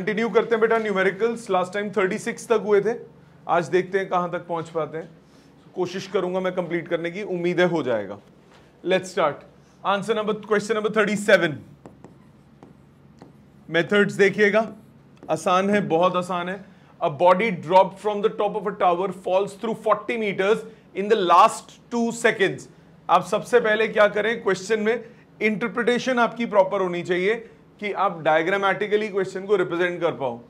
Continue करते हैं बेटा न्यूमेरिकल्स लास्ट टाइम 36 तक हुए थे आज देखते हैं कहां तक पहुंच पाते हैं कोशिश करूंगा मैं कंप्लीट करने की उम्मीद है हो जाएगा let's start answer number question number 37 methods देखिएगा आसान है बहुत आसान है a body drop from the top of a tower falls through 40 meters in the last two seconds आप सबसे पहले क्या करें क्वेश्चन में इंटरप्रिटेशन आपकी प्रॉपर होनी चाहिए कि आप डायग्रामेटिकली क्वेश्चन को रिप्रेजेंट कर पाओ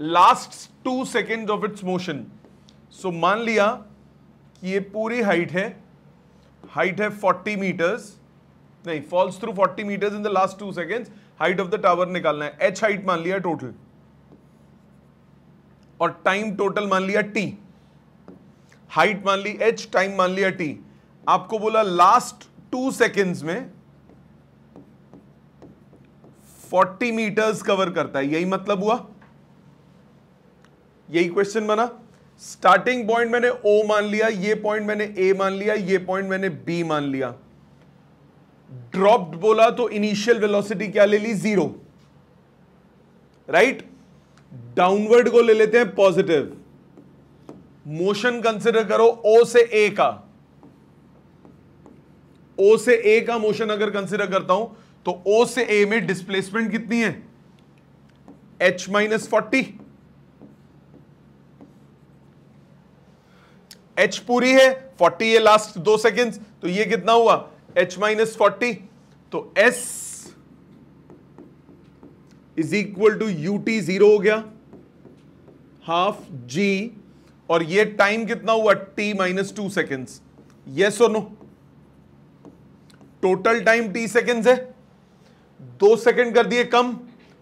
last two second of its motion so मान लिया कि ये पूरी हाइट है हाइट है 40 मीटर्स नहीं falls through 40 meters in the last two second height of the tower निकालना है एच हाइट मान लिया टोटल और टाइम टोटल मान लिया टी हाइट मान ली एच टाइम मान लिया टी आपको बोला लास्ट टू सेकेंड्स में 40 मीटर्स कवर करता है यही मतलब हुआ यही क्वेश्चन बना स्टार्टिंग पॉइंट मैंने ओ मान लिया ये पॉइंट मैंने ए मान लिया ये पॉइंट मैंने बी मान लिया ड्रॉप्ड बोला तो इनिशियल वेलोसिटी क्या ले ली जीरो राइट डाउनवर्ड को ले लेते हैं पॉजिटिव मोशन कंसिडर करो ओ से ए का ओ से ए का मोशन अगर कंसिडर करता हूं तो ओ से ए में डिस्प्लेसमेंट कितनी है एच माइनस फोर्टी एच पूरी है फोर्टी है लास्ट दो सेकेंड तो ये कितना हुआ एच माइनस फोर्टी तो S is equal to you T zero हो गया हाफ जी और ये टाइम कितना हुआ T minus two seconds yes और no total time T seconds है दो सेकंड कर दिए कम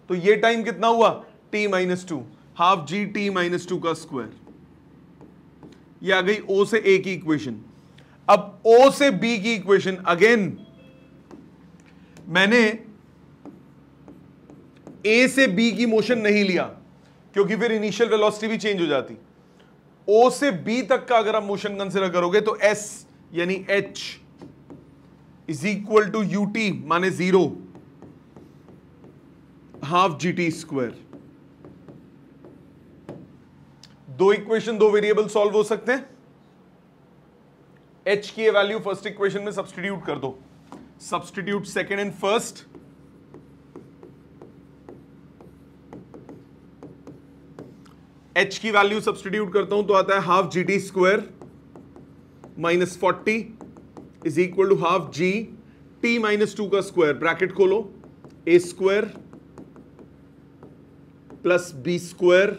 तो ये टाइम कितना हुआ T minus two half G T minus two का स्क्वायर ये आ गई ओ से ए की इक्वेशन अब ओ से बी की इक्वेशन अगेन मैंने ए से बी की मोशन नहीं लिया क्योंकि फिर इनिशियल वेलोसिटी भी चेंज हो जाती ओ से बी तक का अगर आप मोशन कंसिडर करोगे तो एस यानी H is equal to you T माने zero half G T square दो इक्वेशन दो वेरिएबल सॉल्व हो सकते हैं एच की वैल्यू फर्स्ट इक्वेशन में सब्सटीट्यूट कर दो substitute second and first H की वैल्यू सब्सटीट्यूट करता हूं तो आता है half G T square minus forty is equal to half G T minus two का स्क्वायर ब्रैकेट खोलो A square plus B square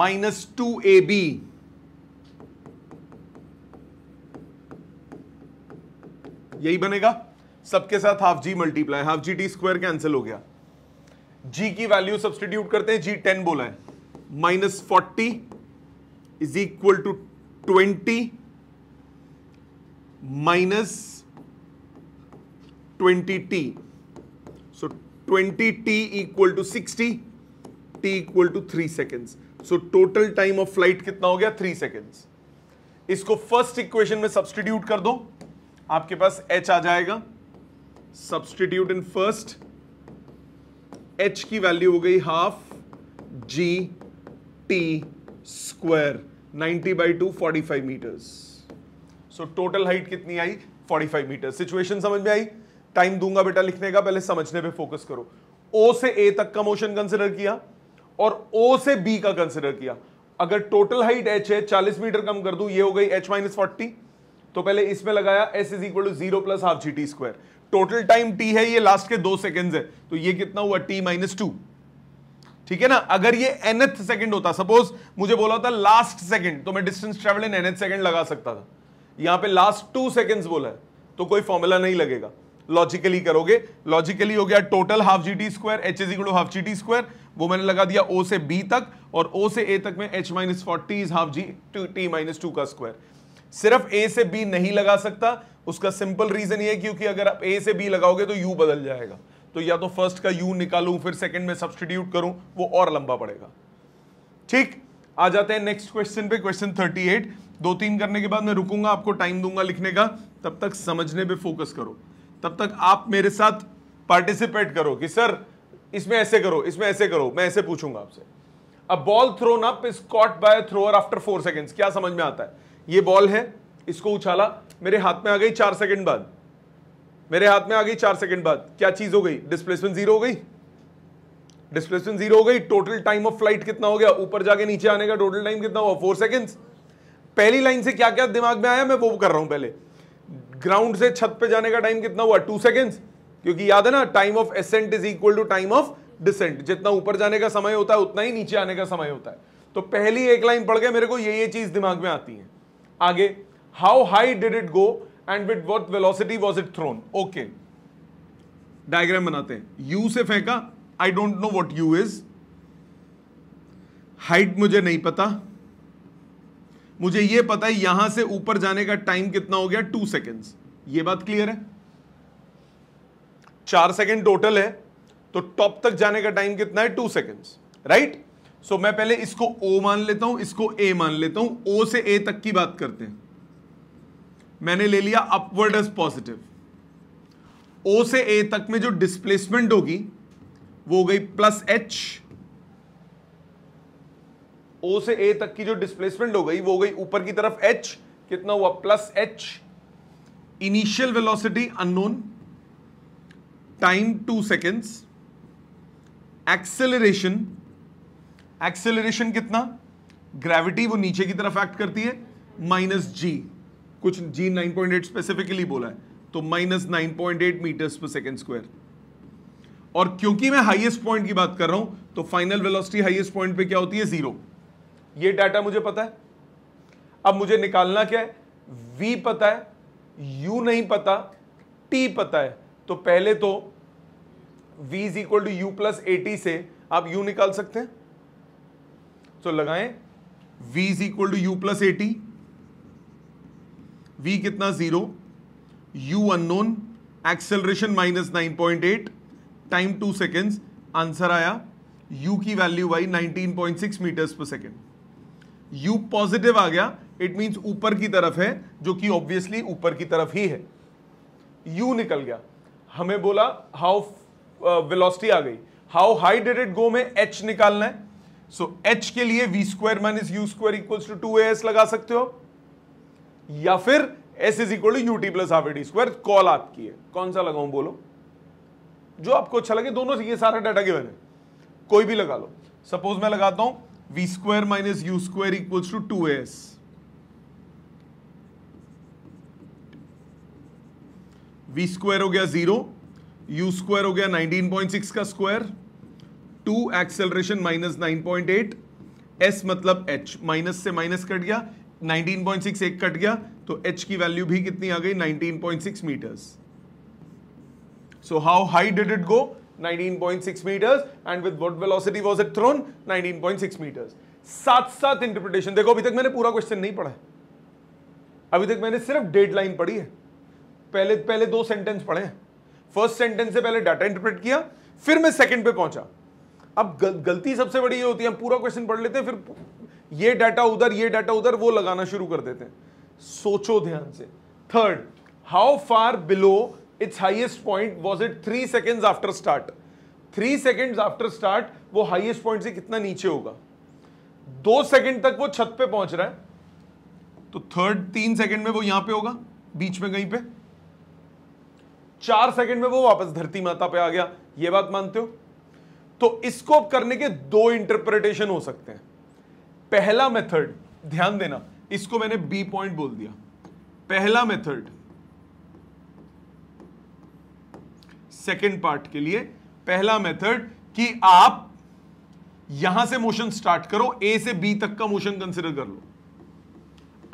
minus to A B यही बनेगा सबके साथ half G multiply half G T square cancel हो गया जी की value substitute करते हैं जी टेन बोला है minus forty is equal to twenty minus twenty T so twenty T equal to sixty T equal to three seconds so total time of flight कितना हो गया थ्री सेकेंड्स इसको फर्स्ट इक्वेशन में substitute कर दो आपके पास एच आ जाएगा सब्सटीट्यूट इन फर्स्ट एच की वैल्यू हो गई half G T square 90 by two forty five meters so total height कितनी आई 45 मीटर सिचुएशन समझ में आई टाइम दूंगा बेटा लिखने का पहले समझने पे फोकस करो ओ से ए तक का मोशन कंसिडर किया और ओ से बी का कंसिडर किया अगर टोटल हाइट एच है चालीस मीटर कम कर दू ये हो गई एच माइनस फोर्टी तो पहले इसमें लगाया S is equal to zero plus half G T square total time T है ये लास्ट के दो सेकेंड है तो ये कितना हुआ टी माइनस टू ठीक है ना अगर ये एनथ सेकंड होता सपोज मुझे बोला होता लास्ट सेकंड तो मैं distance travel in nth second लगा सकता था यहां पे लास्ट टू सेकंड्स बोला है तो कोई फॉर्मूला नहीं लगेगा लॉजिकली करोगे लॉजिकली हो गया total half G T square H is equal half G T square वो मैंने लगा दिया ओ से बी तक और ओ से ए तक में H minus forty is half G two T minus two का स्क्वायर सिर्फ ए से बी नहीं लगा सकता उसका सिंपल रीजन ये क्योंकि अगर आप ए से बी लगाओगे तो यू बदल जाएगा तो या तो फर्स्ट का यू निकालू फिर सेकंड में सब्सटीट्यूट करूं वो और लंबा पड़ेगा ठीक आ जाते हैं नेक्स्ट क्वेश्चन पे क्वेश्चन 38 दो तीन करने के बाद मैं रुकूंगा आपको टाइम दूंगा लिखने का तब तक समझने पे फोकस करो तब तक आप मेरे साथ पार्टिसिपेट करो कि सर इसमें ऐसे करो इसमें ऐसे करो मैं ऐसे पूछूंगा आपसे a ball thrown up is caught by thrower after four second क्या समझ में आता है ये बॉल है इसको उछाला मेरे हाथ में आ गई चार सेकंड बाद मेरे हाथ में आ गई चार सेकंड बाद क्या चीज हो गई डिस्प्लेसमेंट जीरो हो गई डिस्प्लेसमेंट जीरो हो गई टोटल टाइम ऑफ फ्लाइट कितना हो गया ऊपर जाके नीचे आने का टोटल टाइम कितना हुआ फोर सेकेंड पहली लाइन से क्या क्या दिमाग में आया मैं वो कर रहा हूं पहले ग्राउंड से छत पे जाने का टाइम कितना हुआ टू सेकेंड्स क्योंकि याद है ना time of ascent is equal to time of descent जितना ऊपर जाने का समय होता है उतना ही नीचे आने का समय होता है तो पहली एक लाइन पढ़ के मेरे को ये ये चीज दिमाग में आती है आगे how high did it go and with what velocity was it thrown okay diagram बनाते हैं यू से फेंका I don't know what U is height मुझे नहीं पता मुझे ये पता है यहां से ऊपर जाने का टाइम कितना हो गया टू सेकेंड्स ये बात क्लियर है चार सेकेंड टोटल है तो टॉप तक जाने का टाइम कितना है टू सेकेंड्स राइट सो मैं पहले इसको ओ मान लेता हूं इसको ए मान लेता हूं ओ से ए तक की बात करते हैं मैंने ले लिया अपवर्ड एज पॉजिटिव ओ से ए तक में जो डिस्प्लेसमेंट होगी वो हो गई प्लस एच ओ से ए तक की जो डिस्प्लेसमेंट हो गई वो हो गई ऊपर की तरफ एच कितना हुआ plus H initial velocity unknown time two seconds acceleration acceleration कितना ग्रेविटी वो नीचे की तरफ एक्ट करती है माइनस जी कुछ जी 9.8 स्पेसिफिकली बोला है तो minus nine point eight metres per second square और क्योंकि मैं हाईएस्ट पॉइंट की बात कर रहा हूं तो फाइनल वेलोसिटी हाईएस्ट पॉइंट पे क्या होती है जीरो ये डाटा मुझे पता है अब मुझे निकालना क्या है वी पता है यू नहीं पता टी पता है तो पहले तो V is equal to you plus A से आप यू निकाल सकते हैं तो लगाएं v is equal to you plus A V कितना zero U unknown acceleration minus nine point eight time two second answer आया यू की वैल्यू आई nineteen point six meters per second U positive आ गया इट मीन्स ऊपर की तरफ है जो कि ऑब्वियसली ऊपर की तरफ ही है यू निकल गया हमें बोला हाउ वेलोसिटी uh, आ गई how high did it go में एच निकालना है सो so, एच के लिए V square minus you square equals to two S लगा सकते हो या फिर S is equal to U T plus half A T square call आपकी है कौन सा लगाऊं बोलो जो आपको अच्छा लगे दोनों से ये सारा डाटा गिवन है कोई भी लगा लो सपोज मैं लगाता हूं v square minus U square equals two two S V square हो गया जीरो u square हो गया 19.6 का square, two acceleration minus nine point eight S मतलब एच माइनस से माइनस कट गया 19.6 एक कट गया तो एच की वैल्यू भी कितनी आ गई 19.6 meters so how high did it go 19.6 meters and with what velocity was it thrown 19.6 meters साथ साथ इंटरप्रिटेशन देखो अभी तक मैंने पूरा क्वेश्चन नहीं पढ़ा है अभी तक मैंने सिर्फ डेड लाइन पढ़ी है पहले पहले दो सेंटेंस पढ़े हैं फर्स्ट सेंटेंस से पहले डाटा इंटरप्रेट किया फिर मैं सेकंड पे पहुंचा अब गल, गलती सबसे बड़ी ये होती है हम पूरा क्वेश्चन पढ़ लेते हैं फिर ये डाटा उधर ये डाटा उधर वो लगाना शुरू कर देते हैं सोचो ध्यान से third how far below its highest point was it three seconds after start three second after start वो हाईएस्ट पॉइंट से कितना नीचे होगा दो सेकेंड तक वो छत पे पहुंच रहा है तो थर्ड तीन सेकेंड में वो यहां पे होगा बीच में कहीं पे चार सेकेंड में वो वापस धरती माता पे आ गया ये बात मानते हो तो इसको करने के दो इंटरप्रिटेशन हो सकते हैं पहला मेथड ध्यान देना इसको मैंने बी पॉइंट बोल दिया पहला मेथड सेकेंड पार्ट के लिए पहला मेथड कि आप यहां से मोशन स्टार्ट करो ए से बी तक का मोशन कंसिडर कर लो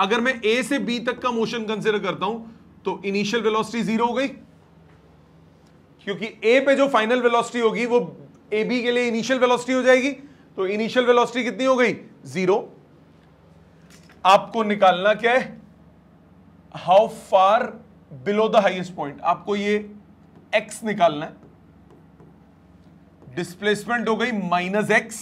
अगर मैं ए से बी तक का मोशन कंसिडर करता हूं तो इनिशियल वेलोसिटी जीरो हो गई क्योंकि ए पे जो फाइनल वेलोसिटी होगी वो ए बी के लिए इनिशियल वेलोसिटी हो जाएगी तो इनिशियल वेलोसिटी कितनी हो गई जीरो आपको निकालना क्या है how far below the highest point आपको ये एक्स निकालना है डिस्प्लेसमेंट हो गई माइनस एक्स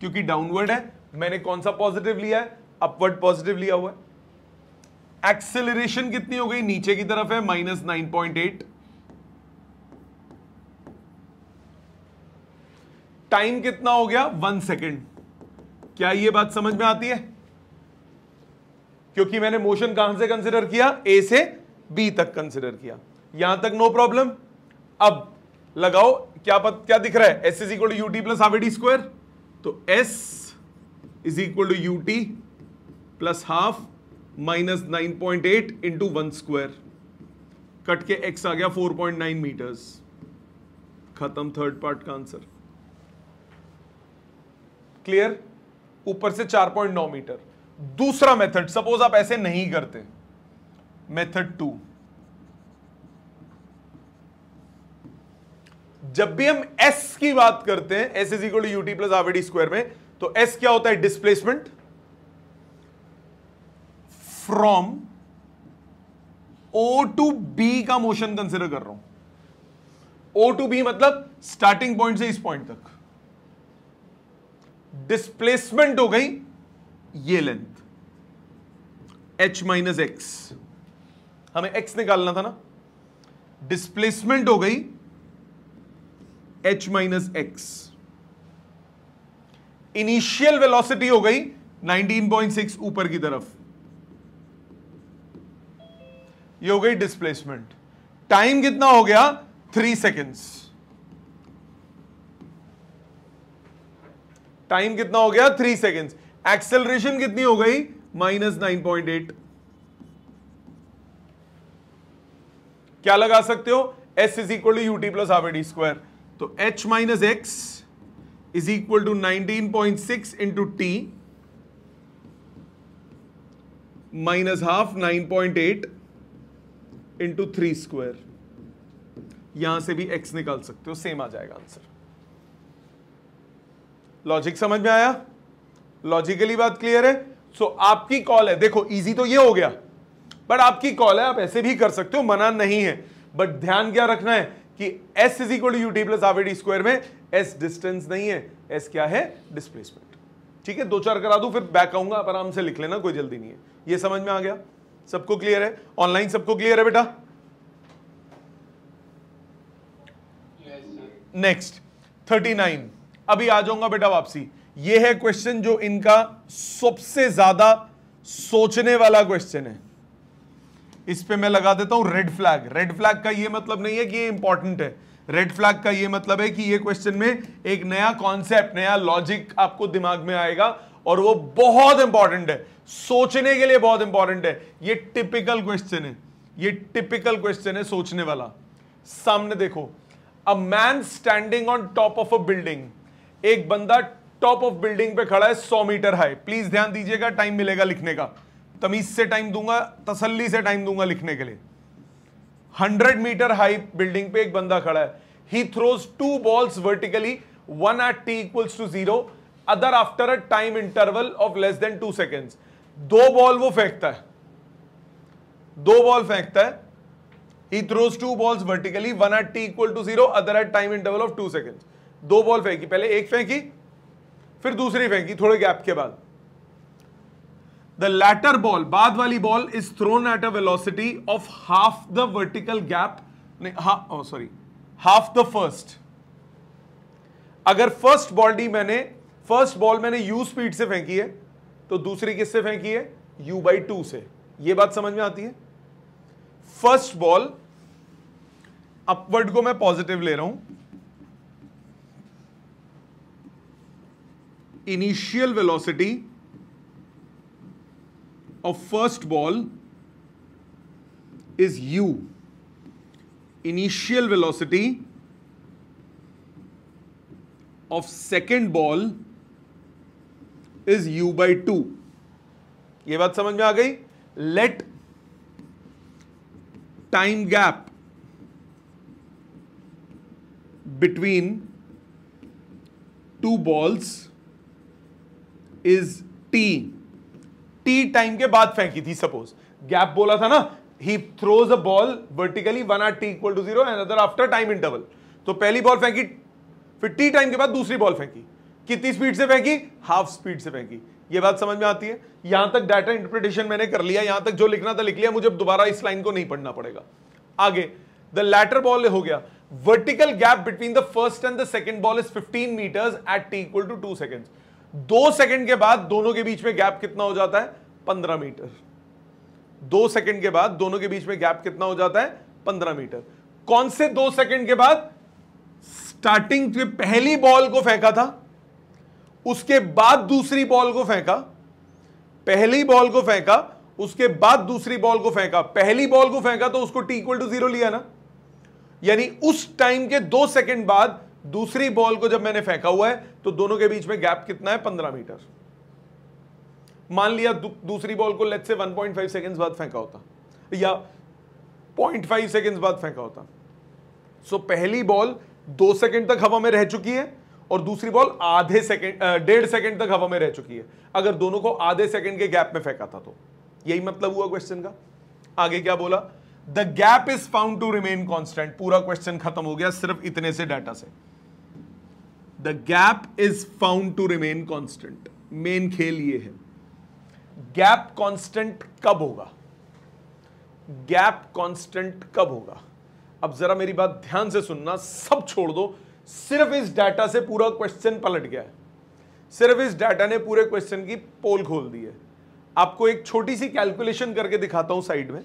क्योंकि डाउनवर्ड है मैंने कौन सा पॉजिटिव लिया है अपवर्ड पॉजिटिव लिया हुआ है एक्सेलरेशन कितनी हो गई नीचे की तरफ है minus nine point eight time कितना हो गया वन सेकेंड क्या ये बात समझ में आती है क्योंकि मैंने मोशन कहां से कंसिडर किया ए से बी तक कंसिडर किया यहां तक नो प्रॉब्लम अब लगाओ क्या पत, क्या दिख रहा है s is equal to U T plus half A T square तो S is equal to U T plus half minus nine point eight into one square cut के एक्स आ गया फोर पॉइंट नाइन मीटर्स खत्म third part का answer clear ऊपर से चार point नौ मीटर दूसरा मेथड सपोज आप ऐसे नहीं करते मेथड टू जब भी हम एस की बात करते हैं s is equal to u t plus आवेडी स्क्वायर में तो एस क्या होता है displacement from o to b का मोशन कंसिडर कर रहा हूं ओ टू बी मतलब स्टार्टिंग पॉइंट से इस पॉइंट तक डिस्प्लेसमेंट हो गई ये लेंथ एच माइनस एक्स हमें एक्स निकालना था ना डिस्प्लेसमेंट हो गई h minus x initial velocity हो गई 19.6 ऊपर की तरफ ये हो गई डिस्प्लेसमेंट टाइम कितना हो गया थ्री सेकेंड्स टाइम कितना हो गया थ्री सेकेंड्स एक्सेलरेशन कितनी हो गई माइनस नाइन पॉइंट एट क्या लगा सकते हो s is equal to u t plus half square तो h minus x is equal to nineteen point six into t minus half nine point eight into three square यहां से भी x निकाल सकते हो सेम आ जाएगा आंसर लॉजिक समझ में आया लॉजिकली बात क्लियर है सो so, आपकी कॉल है देखो इजी तो ये हो गया बट आपकी कॉल है आप ऐसे भी कर सकते हो मना नहीं है बट ध्यान क्या रखना है कि s is equal to U T plus half d square में s डिस्टेंस नहीं है s क्या है डिस्प्लेसमेंट ठीक है दो चार करा दू फिर बैक आऊंगा आप आराम से लिख लेना कोई जल्दी नहीं है ये समझ में आ गया सबको क्लियर है ऑनलाइन सबको क्लियर है बेटा नेक्स्ट थर्टी नाइन अभी आ जाऊंगा बेटा वापसी ये है क्वेश्चन जो इनका सबसे ज्यादा सोचने वाला क्वेश्चन है इस पे मैं लगा देता हूं रेड फ्लैग रेड फ्लैग का ये मतलब नहीं है कि ये इंपॉर्टेंट है रेड फ्लैग का ये मतलब है कि ये क्वेश्चन में एक नया कॉन्सेप्ट नया लॉजिक आपको दिमाग में आएगा और वो बहुत इंपॉर्टेंट है सोचने के लिए बहुत इंपॉर्टेंट है ये टिपिकल क्वेश्चन है ये टिपिकल क्वेश्चन है सोचने वाला सामने देखो a man standing on top of a building एक बंदा टॉप ऑफ बिल्डिंग पे खड़ा है 100 मीटर हाई प्लीज ध्यान दीजिएगा टाइम मिलेगा लिखने का तमीज से टाइम दूंगा तसल्ली से टाइम दूंगा लिखने के लिए हंड्रेड मीटर हाई बिल्डिंग पे एक बंदा खड़ा है he throws two balls vertically one at t equals to zero other after a time interval of less than two seconds दो बॉल वो फेंकता है दो बॉल फेंकता है he throws two balls vertically one at t equal to zero other at time interval of two seconds दो ball फेंकी पहले एक फेंकी फिर दूसरी फेंकी थोड़े गैप के बाद द लैटर बॉल बाद वाली ball is thrown at a velocity of half the vertical gap sorry half the first अगर फर्स्ट बॉडी मैंने फर्स्ट बॉल मैंने यू स्पीड से फेंकी है तो दूसरी किससे फेंकी है यू बाई टू से यह बात समझ में आती है फर्स्ट बॉल अपवर्ड को मैं पॉजिटिव ले रहा हूं initial velocity of first ball is u, initial velocity of second ball is u by 2 ये बात समझ में आ गई let time gap between two balls is t t time के बाद फेंकी थी सपोज गैप बोला था ना he throws a ball vertically one at t equal to zero other after time interval तो पहली बॉल फेंकी फिर टी टाइम के बाद दूसरी बॉल फेंकी कितनी स्पीड से फेंकी हाफ स्पीड से फेंकी ये बात समझ में आती है यहां तक डाटा इंटरप्रिटेशन मैंने कर लिया यहां तक जो लिखना था लिख लिया मुझे दोबारा इस लाइन को नहीं पढ़ना पड़ेगा आगे द लैटर बॉल हो गया vertical gap between the first and the second ball is 15 metres at t equal to two seconds दो सेकंड के बाद दोनों के बीच में गैप कितना हो जाता है पंद्रह मीटर दो सेकंड के बाद दोनों के बीच में गैप कितना हो जाता है पंद्रह मीटर कौन से दो सेकंड के बाद स्टार्टिंग पहली बॉल को फेंका था उसके बाद दूसरी बॉल को फेंका पहली बॉल को फेंका उसके बाद दूसरी बॉल को फेंका पहली बॉल को फेंका तो उसको टी इक्वल टू जीरो लिया ना यानी उस टाइम के दो सेकंड बाद दूसरी बॉल को जब मैंने फेंका हुआ है तो दोनों के बीच में गैप कितना है पंद्रह मीटर मान लिया दूसरी बॉल को लेट से फाइव सेकेंड बाद फेंका होता या फाइव सेकेंड बाद फेंका होता सो पहली बॉल दो सेकेंड तक हवा में रह चुकी है और दूसरी बॉल आधे सेकेंड डेढ़ सेकेंड तक हवा में रह चुकी है अगर दोनों को आधे सेकंड के गैप में फेंका था तो यही मतलब हुआ क्वेश्चन का आगे क्या बोला the gap is found to remain constant पूरा क्वेश्चन खत्म हो गया सिर्फ इतने से डाटा से the gap is found to remain constant main खेल ये है गैप कॉन्स्टेंट कब होगा गैप कॉन्स्टेंट कब होगा अब जरा मेरी बात ध्यान से सुनना सब छोड़ दो सिर्फ इस डाटा से पूरा क्वेश्चन पलट गया है सिर्फ इस डाटा ने पूरे क्वेश्चन की पोल खोल दी है आपको एक छोटी सी कैलकुलेशन करके दिखाता हूं साइड में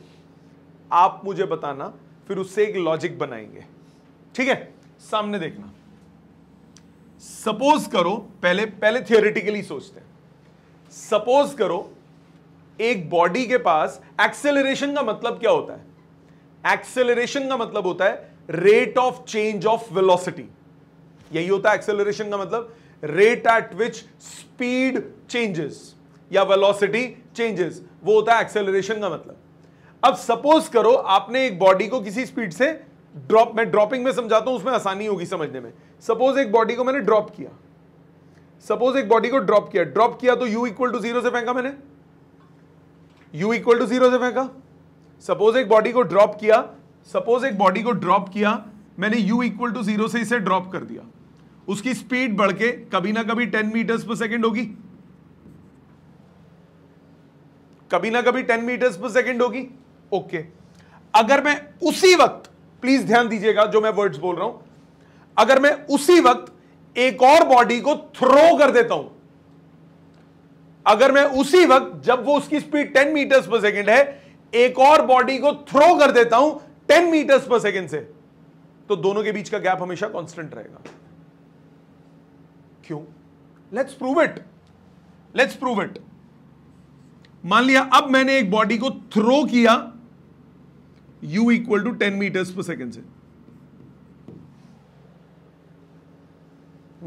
आप मुझे बताना फिर उससे एक लॉजिक बनाएंगे ठीक है सामने देखना सपोज करो पहले पहले थियोरिटिकली सोचते हैं सपोज करो एक बॉडी के पास एक्सेलरेशन का मतलब क्या होता है एक्सेलरेशन का मतलब होता है rate of change of velocity यही होता है एक्सेलरेशन का मतलब rate at which speed changes या वेलोसिटी चेंजेस वो होता है एक्सेलरेशन का मतलब अब सपोज करो आपने एक बॉडी को किसी स्पीड से ड्रॉप में ड्रॉपिंग में समझाता हूं उसमें आसानी होगी समझने में सपोज एक बॉडी को मैंने ड्रॉप किया सपोज एक बॉडी को ड्रॉप किया ड्रॉप किया तो यू इक्वल टू जीरो से फेंका मैंने u इक्वल टू जीरो से फेंका सपोज एक बॉडी को ड्रॉप किया सपोज एक बॉडी को ड्रॉप किया मैंने u इक्वल टू जीरो से इसे ड्रॉप कर दिया उसकी स्पीड बढ़ के कभी ना कभी टेन मीटर्स पर सेकेंड होगी कभी ना कभी टेन मीटर्स पर सेकेंड होगी ओके अगर मैं उसी वक्त प्लीज ध्यान दीजिएगा जो मैं वर्ड्स बोल रहा हूं अगर मैं उसी वक्त एक और बॉडी को थ्रो कर देता हूं अगर मैं उसी वक्त जब वो उसकी स्पीड 10 मीटर्स पर सेकंड है एक और बॉडी को थ्रो कर देता हूं 10 मीटर्स पर सेकंड से तो दोनों के बीच का गैप हमेशा कांस्टेंट रहेगा क्यों let's prove it let's prove it मान लिया अब मैंने एक बॉडी को थ्रो किया u equal to ten metres per second से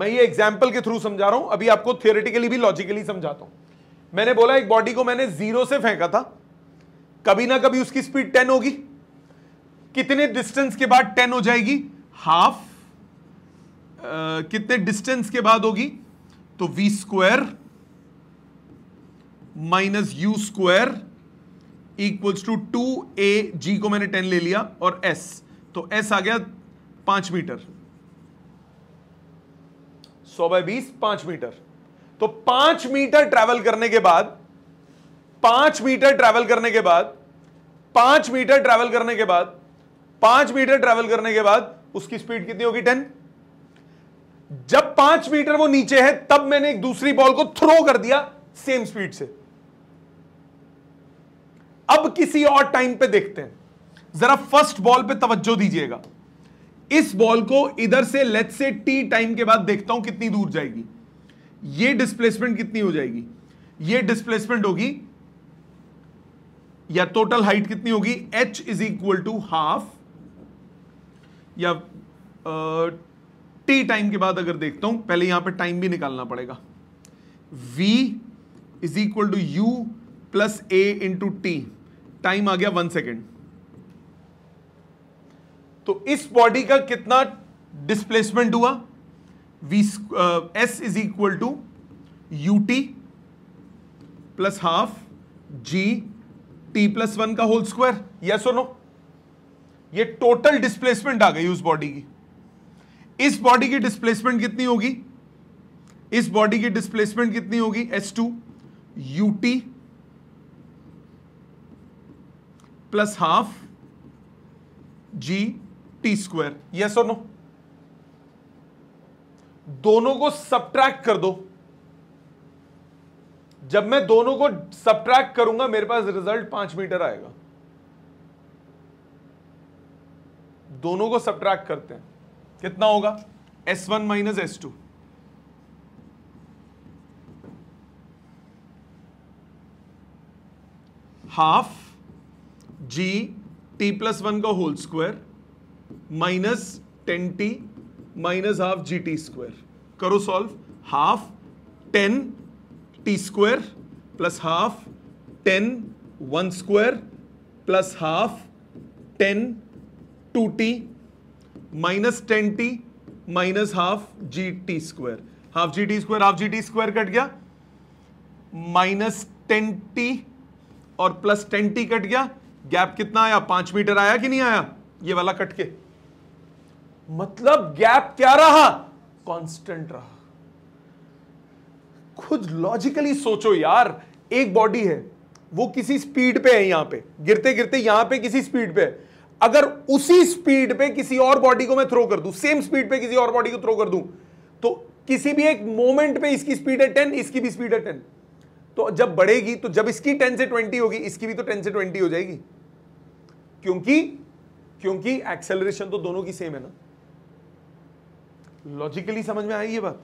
मैं ये एग्जाम्पल के थ्रू समझा रहा हूं अभी आपको थियोरिटिकली भी लॉजिकली समझाता हूं मैंने बोला एक बॉडी को मैंने जीरो से फेंका था कभी ना कभी उसकी स्पीड टेन होगी कितने डिस्टेंस के बाद टेन हो जाएगी हाफ uh, कितने डिस्टेंस के बाद होगी तो v square minus you square equals to two a g को मैंने टेन ले लिया और एस तो एस आ गया पांच मीटर सौ बाय बीस पांच मीटर तो पांच मीटर ट्रैवल करने के बाद पांच मीटर ट्रैवल करने के बाद पांच मीटर ट्रैवल करने के बाद पांच मीटर ट्रैवल करने के बाद उसकी स्पीड कितनी होगी टेन जब पांच मीटर वो नीचे है तब मैंने एक दूसरी बॉल को थ्रो कर दिया सेम स्पीड से अब किसी और टाइम पे देखते हैं जरा फर्स्ट बॉल पे तवज्जो दीजिएगा इस बॉल को इधर से लेट से टी टाइम के बाद देखता हूं कितनी दूर जाएगी ये डिस्प्लेसमेंट कितनी हो जाएगी ये डिस्प्लेसमेंट होगी या टोटल हाइट कितनी होगी h is equal to half या टी टाइम के बाद अगर देखता हूं पहले यहां पे टाइम भी निकालना पड़ेगा v is equal to you plus a into t time आ गया वन सेकेंड तो इस बॉडी का कितना डिस्प्लेसमेंट हुआ v s is equal to U T plus half ji t plus one का होल स्क्वायर या सुनो ये टोटल डिस्प्लेसमेंट आ गई उस बॉडी की इस बॉडी की डिस्प्लेसमेंट कितनी होगी इस बॉडी की डिस्प्लेसमेंट कितनी होगी s two U T plus half G T square yes और नो दोनों को सब्ट्रैक्ट कर दो जब मैं दोनों को सब्ट्रैक्ट करूंगा मेरे पास रिजल्ट पांच मीटर आएगा दोनों को सब्ट्रैक्ट करते हैं कितना होगा s one minus s two half जी टी प्लस वन का whole square minus ten t minus half G T square करो solve half ten T square plus half ten one square plus half ten two T minus ten t minus half G T square half G T square half G T square cut गया minus ten t और plus ten t cut गया gap कितना आया पांच metre आया कि नहीं आया ये वाला कट के मतलब गैप क्या रहा कांस्टेंट रहा खुद लॉजिकली सोचो यार एक बॉडी है वो किसी स्पीड पे है यहां पे गिरते गिरते यहां पे किसी स्पीड पे है अगर उसी स्पीड पे किसी और बॉडी को मैं थ्रो कर दूं सेम स्पीड पे किसी और बॉडी को थ्रो कर दूं तो किसी भी एक मोमेंट पे इसकी स्पीड है टेन इसकी भी स्पीड है टेन तो जब बढ़ेगी तो जब इसकी टेन से ट्वेंटी होगी इसकी भी तो टेन से ट्वेंटी हो जाएगी क्योंकि क्योंकि एक्सेलरेशन तो दोनों की सेम है ना लॉजिकली समझ में आई ये बात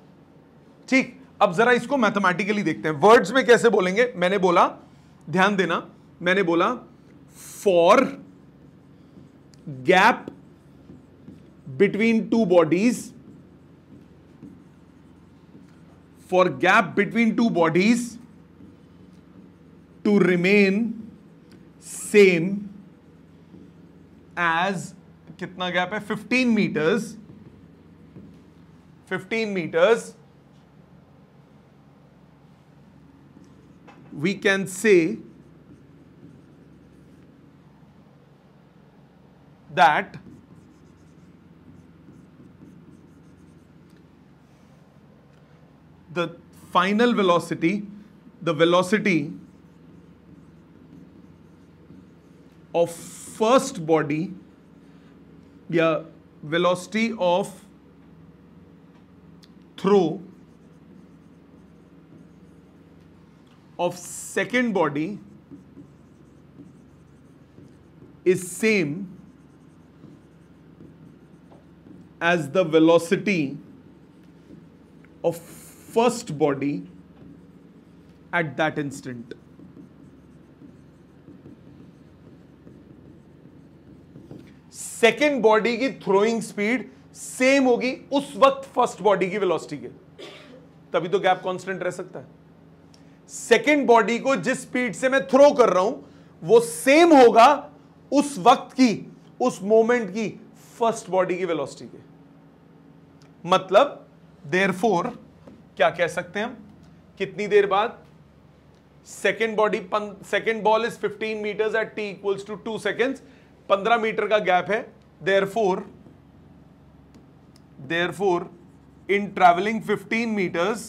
ठीक अब जरा इसको मैथमेटिकली देखते हैं वर्ड्स में कैसे बोलेंगे मैंने बोला ध्यान देना मैंने बोला for gap between two bodies for gap between two bodies to remain same as कितना गैप है 15 metres 15 meters, we can say that the final velocity, the velocity of first body, yeah, velocity of through of second body is same as the velocity of first body at that instant. Second body की throwing speed same होगी उस वक्त first body की velocity के तभी तो gap constant रह सकता है सेकंड बॉडी को जिस स्पीड से मैं थ्रो कर रहा हूं वो सेम होगा उस वक्त की उस मोमेंट की फर्स्ट बॉडी की वेलोसिटी के मतलब देरफोर क्या कह सकते हैं हम कितनी देर बाद second body second ball is 15 metres at t equals to two second 15 metre का गैप है therefore Therefore, in traveling 15 meters,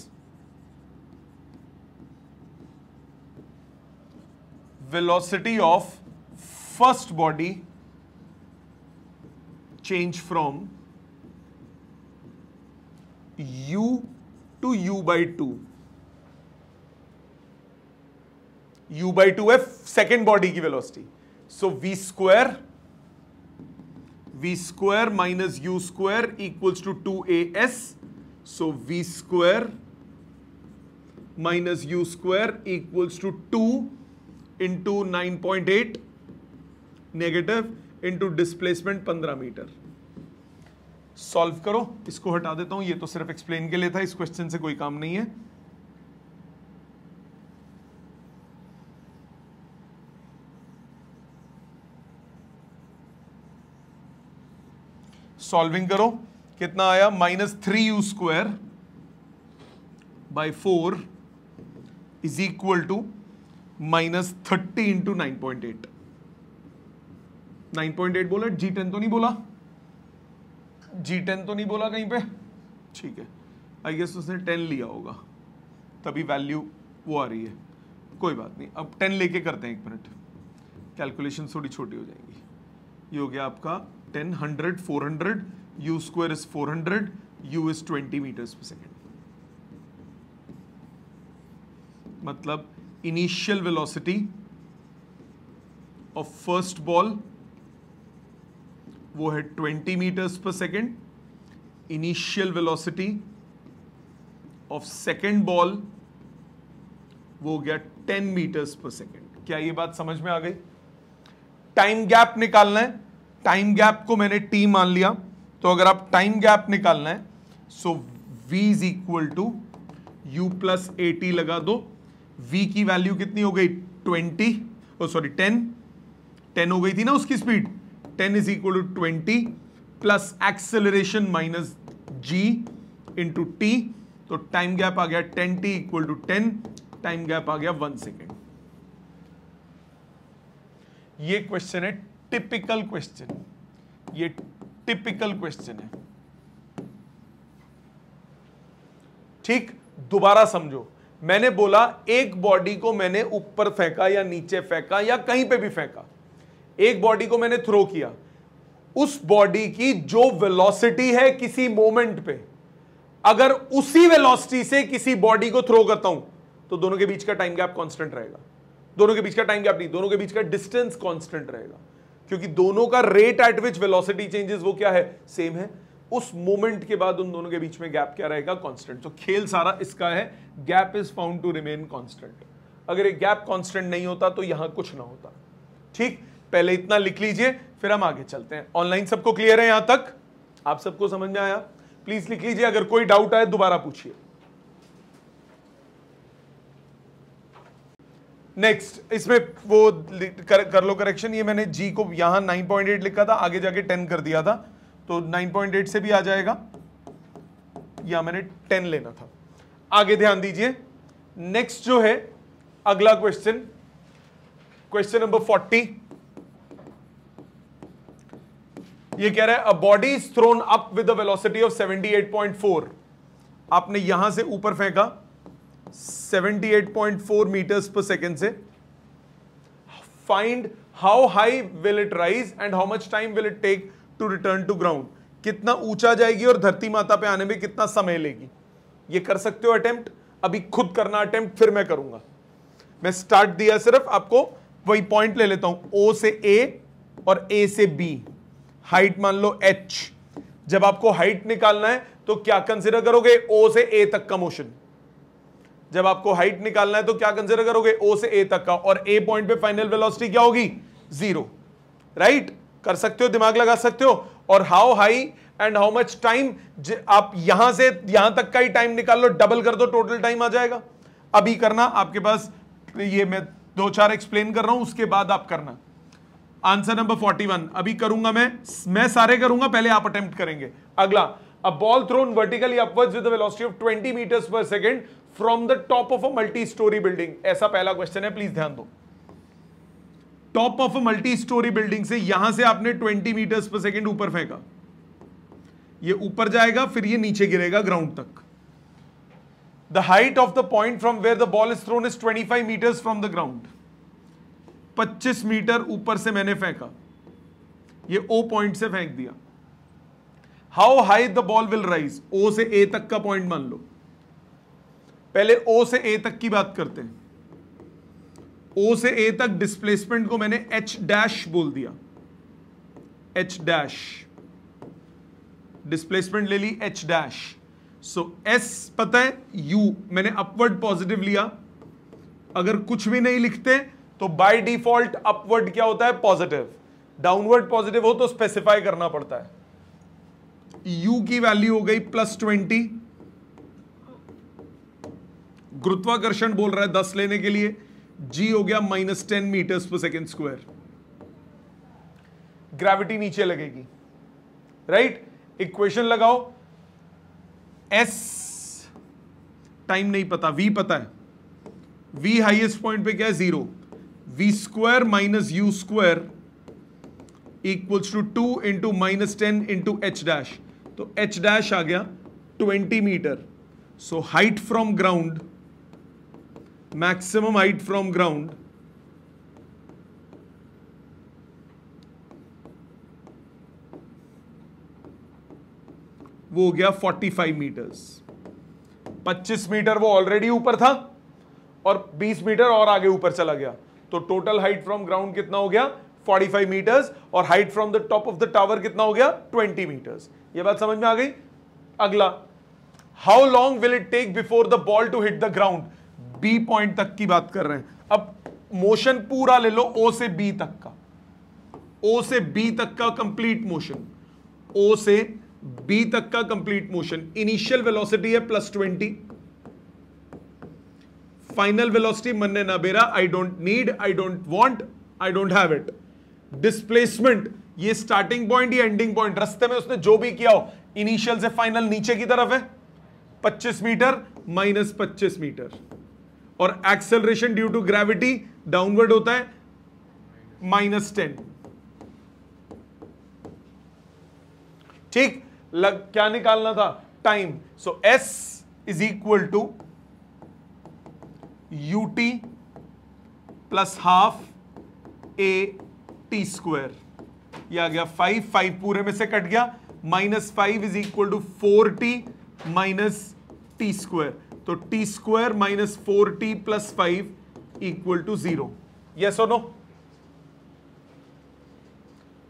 velocity of first body change from u to u by 2 u by 2 f second body velocity. So v square. v square minus u square equals to 2as. So v square minus u square equals to 2 into 9.8 negative into displacement 15 metre solve करो इसको हटा देता हूं ये तो सिर्फ explain के लिए था इस क्वेश्चन से कोई काम नहीं है सॉल्विंग करो कितना आया minus three u square by four is equal to minus thirty into nine point eight nine point eight बोला जी टेन तो नहीं बोला जी टेन तो नहीं बोला कहीं पे ठीक है आई गेस उसने टेन लिया होगा तभी वैल्यू वो आ रही है कोई बात नहीं अब टेन लेके करते हैं एक मिनट कैलकुलेशन थोड़ी छोटी हो जाएंगी ये हो गया आपका 10, 100, 400, u square is 400, u is 20 meters per second. मतलब initial velocity of first ball वो है 20 meters per second. Initial velocity of second ball वो हो गया 10 meters per second. क्या ये बात समझ में आ गई? टाइम गैप निकालना है टाइम गैप को मैंने टी मान लिया तो अगर आप टाइम गैप निकालना है so v is equal to you plus A t लगा दो v की वैल्यू कितनी हो गई ट्वेंटी सॉरी टेन टेन हो गई थी ना उसकी speed ten is equal to twenty plus acceleration minus g into t तो टाइम गैप आ गया ten t equal to ten time gap आ गया वन सेकेंड ये क्वेश्चन है टिपिकल क्वेश्चन ये टिपिकल क्वेश्चन है ठीक दोबारा समझो मैंने बोला एक बॉडी को मैंने ऊपर फेंका या नीचे फेंका या कहीं पे भी फेंका एक बॉडी को मैंने थ्रो किया उस बॉडी की जो वेलोसिटी है किसी मोमेंट पे अगर उसी वेलोसिटी से किसी बॉडी को थ्रो करता हूं तो दोनों के बीच का टाइम गैप कांस्टेंट रहेगा दोनों के बीच का टाइम गैप नहीं दोनों के बीच का डिस्टेंस कांस्टेंट रहेगा क्योंकि दोनों का rate at which velocity changes वो क्या है सेम है उस मोमेंट के बाद उन दोनों के बीच में गैप क्या रहेगा कांस्टेंट तो खेल सारा इसका है gap is found to remain constant अगर ये गैप कांस्टेंट नहीं होता तो यहां कुछ ना होता ठीक पहले इतना लिख लीजिए फिर हम आगे चलते हैं ऑनलाइन सबको क्लियर है यहां तक आप सबको समझ में आया प्लीज लिख लीजिए अगर कोई डाउट आए दोबारा पूछिए नेक्स्ट इसमें वो कर, कर लो करेक्शन ये मैंने जी को यहां नाइन पॉइंट एट लिखा था आगे जाके टेन कर दिया था तो नाइन पॉइंट एट से भी आ जाएगा या मैंने टेन लेना था आगे ध्यान दीजिए नेक्स्ट जो है अगला क्वेश्चन क्वेश्चन नंबर फोर्टी ये कह रहा है a body is thrown up with velocity of 78.4 आपने यहां से ऊपर फेंका 78.4 meters per second से find how high will it rise and how much time will it take to return to ground कितना ऊंचा जाएगी और धरती माता पे आने में कितना समय लेगी ये कर सकते हो अटेम्प्ट अभी खुद करना अटेम्प्ट फिर मैं करूंगा मैं स्टार्ट दिया सिर्फ आपको वही पॉइंट ले लेता हूं ओ से ए और ए से बी हाइट मान लो एच जब आपको हाइट निकालना है तो क्या कंसिडर करोगे ओ से ए तक का मोशन जब आपको हाइट निकालना है तो क्या कंसिडर करोगे ओ से ए तक का और ए पॉइंट पे फाइनल वेलोसिटी क्या होगी जीरो राइट कर सकते हो दिमाग लगा सकते हो और how high and how much time आप यहां से यहां तक का ही टाइम निकाल लो डबल कर दो टोटल टाइम आ जाएगा अभी करना आपके पास ये मैं दो चार एक्सप्लेन कर रहा हूं उसके बाद आप करना आंसर नंबर 41 अभी करूंगा मैं मैं सारे करूंगा पहले आप अटेम्प्ट करेंगे अगला a ball thrown vertically upwards with a velocity of 20 meters per second from the top of a multi-story building ऐसा पहला क्वेश्चन है प्लीज ध्यान दो top of a multi storey building से यहां से आपने 20 मीटर्स पर सेकंड ऊपर फेंका ये ऊपर जाएगा फिर ये नीचे गिरेगा ग्राउंड तक the height of the point from where the ball is thrown is 25 metres from the ground 25 metre ऊपर से मैंने फेंका ये ओ पॉइंट से फेंक दिया how high the ball will rise o से ए तक का पॉइंट मान लो पहले ओ से ए तक की बात करते हैं ओ से ए तक डिस्प्लेसमेंट को मैंने एच डैश बोल दिया एच डैश डिस्प्लेसमेंट ले ली एच डैश सो एस पता है यू मैंने अपवर्ड पॉजिटिव लिया अगर कुछ भी नहीं लिखते तो बाय डिफॉल्ट अपवर्ड क्या होता है पॉजिटिव डाउनवर्ड पॉजिटिव हो तो स्पेसिफाई करना पड़ता है u की वैल्यू हो गई प्लस ट्वेंटी गुरुत्वाकर्षण बोल रहा है दस लेने के लिए जी हो गया minus ten metres per second square gravity नीचे लगेगी राइट इक्वेशन लगाओ एस टाइम नहीं पता वी पता है वी हाईएस्ट पॉइंट पे क्या है zero v square minus you square equals to two into minus ten into h dash तो एच डैश आ गया 20 metre so height from ground maximum height from ground वो हो गया 45 मीटर्स 25 मीटर वो ऑलरेडी ऊपर था और 20 मीटर और आगे ऊपर चला गया तो टोटल हाइट फ्रॉम ग्राउंड कितना हो गया 45 मीटर्स और height from the top of the tower कितना हो गया 20 मीटर्स ये बात समझ में आ गई अगला how long will it take before the ball to hit the ground b point तक की बात कर रहे हैं अब मोशन पूरा ले लो ओ से बी तक का ओ से बी तक का कंप्लीट मोशन ओ से बी तक का कंप्लीट मोशन इनिशियल वेलोसिटी है प्लस ट्वेंटी फाइनल वेलोसिटी ने ना बेरा I don't need I don't want I don't have it displacement ये स्टार्टिंग पॉइंट या एंडिंग पॉइंट रस्ते में उसने जो भी किया हो इनिशियल से फाइनल नीचे की तरफ है 25 मीटर माइनस पच्चीस मीटर और acceleration due to gravity downward होता है माइनस टेन ठीक लग क्या निकालना था time so s is equal to U T plus half A T square ये आ गया फाइव फाइव पूरे में से कट गया minus five is equal to four t minus t square तो t square minus four t plus five equal to zero yes और नो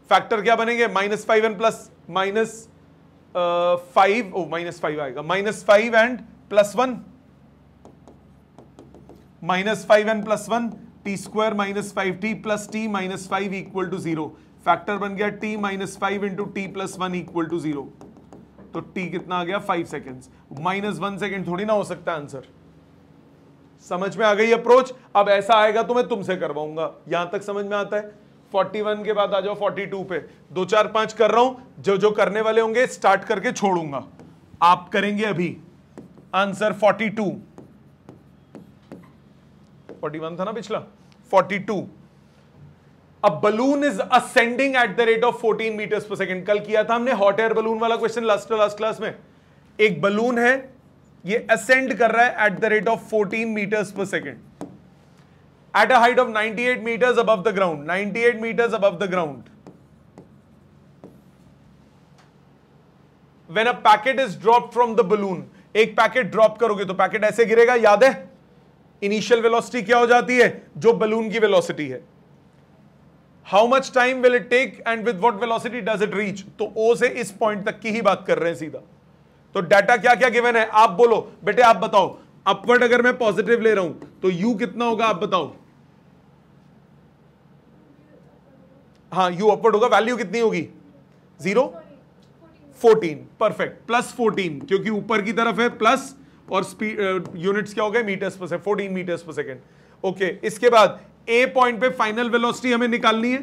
फैक्टर क्या बनेंगे minus five and plus minus five o minus five आएगा minus five and plus one minus five and plus one t square minus five t plus t minus five equal to zero factor बन गया t minus five into T plus one equal to zero तो t कितना आ गया five seconds minus one second थोड़ी ना हो सकता आंसर समझ में आ गई अप्रोच अब ऐसा आएगा तो मैं तुमसे करवाऊंगा यहां तक समझ में आता है 41 के बाद आ जाओ 42 पे दो चार पांच कर रहा हूं जो जो करने वाले होंगे स्टार्ट करके छोड़ूंगा आप करेंगे अभी आंसर 42 वन था ना पिछला 42 अब balloon is ascending at the rate of 14 metres per second कल किया था हमने हॉट एयर बलून वाला क्वेश्चन लास्ट लास्ट क्लास में एक बलून है ये असेंड कर रहा है at the rate of 14 metres per second at a height of 98 metres above the ground 98 metres above the ground when a packet is drop from the balloon एक packet drop करोगे तो packet ऐसे गिरेगा याद है इनिशियल वेलोसिटी क्या हो जाती है जो बलून की वेलोसिटी है how much time will it take and with what velocity does it reach तो ओ से इस पॉइंट तक की ही बात कर रहे हैं सीधा तो डाटा क्या क्या गिवन है आप बोलो बेटे आप बताओ अपवर्ड अगर मैं पॉजिटिव ले रहा हूं तो यू कितना होगा आप बताओ हाँ यू अपवर्ड होगा वैल्यू कितनी होगी zero fourteen perfect plus fourteen क्योंकि ऊपर की तरफ है प्लस और स्पीड यूनिट्स uh, क्या हो गए metres per second fourteen metres per second okay इसके बाद ए पॉइंट पे फाइनल वेलोसिटी हमें निकालनी है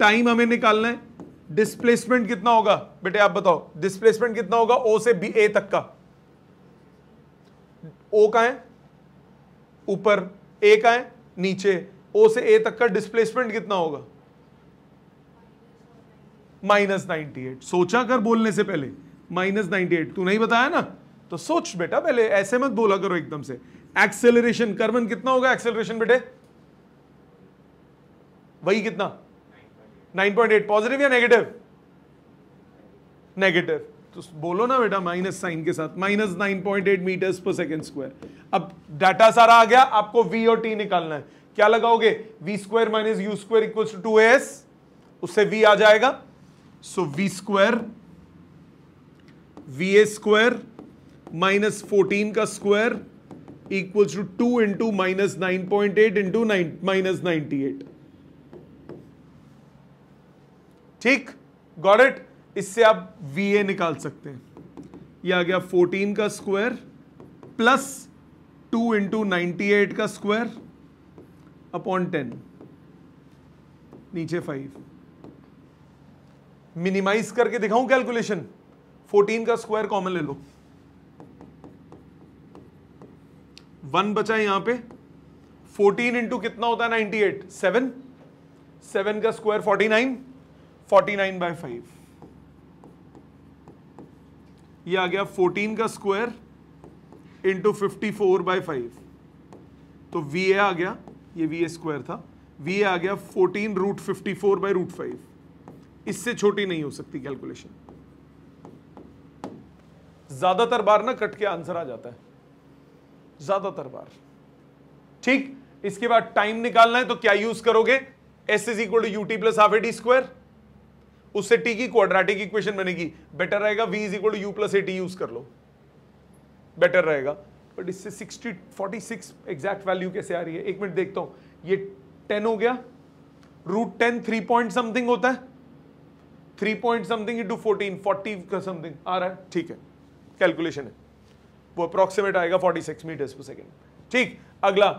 टाइम हमें निकालना है डिस्प्लेसमेंट कितना होगा बेटे आप बताओ डिस्प्लेसमेंट कितना होगा ओ से बी ए तक का ओ का है ऊपर ए का है नीचे ओ से ए तक का डिस्प्लेसमेंट कितना होगा माइनस नाइनटी एट सोचा कर बोलने से पहले माइनस नाइनटी एट तू नहीं बताया ना तो सोच बेटा पहले ऐसे मत बोला करो एकदम से एक्सेलरेशन कर्मन कितना होगा एक्सेलरेशन बेटे वही कितना 9.8 पॉजिटिव या नेगेटिव नेगेटिव तो बोलो ना बेटा माइनस साइन के साथ minus nine point eight metres per second square अब डाटा सारा आ गया आपको वी और टी निकालना है क्या लगाओगे V square minus you square equal to two S उससे वी आ जाएगा so V square V A square minus fourteen का square equals to two into minus nine point eight into nine minus ninety eight ठीक got it इससे आप V A निकाल सकते हैं ये आ गया फोर्टीन का square plus two into ninety eight का स्क्वायर अपॉन टेन नीचे फाइव मिनिमाइज करके दिखाऊं कैलकुलेशन फोर्टीन का स्क्वायर कॉमन ले लो वन बचा यहां पे फोर्टीन इंटू कितना होता है नाइनटी एट सेवन सेवन का square forty nine forty nine by five ये आ गया फोर्टीन का square into fifty four by five तो वी ए आ गया ये वी ए स्क्वायर था वी ए आ गया fourteen root fifty four by root five इससे छोटी नहीं हो सकती कैलकुलेशन ज्यादातर बार ना कट के आंसर आ जाता है ज्यादातर बार ठीक इसके बाद टाइम निकालना है तो क्या यूज करोगे S is equal to U T plus half A T square उससे टी की क्वाड्रेटिक इक्वेशन बनेगी बेटर रहेगा V is equal to you plus A T use कर लो बेटर रहेगा बट इससे sixty forty six exact value कैसे आ रही है एक मिनट देखता हूं ये टेन हो गया root ten three point something होता है three point something into fourteen forty का समथिंग आ रहा है ठीक है कैलकुलेशन है वो अप्रोक्सीमेट आएगा 46 मीटर्स पर सेकेंड ठीक अगला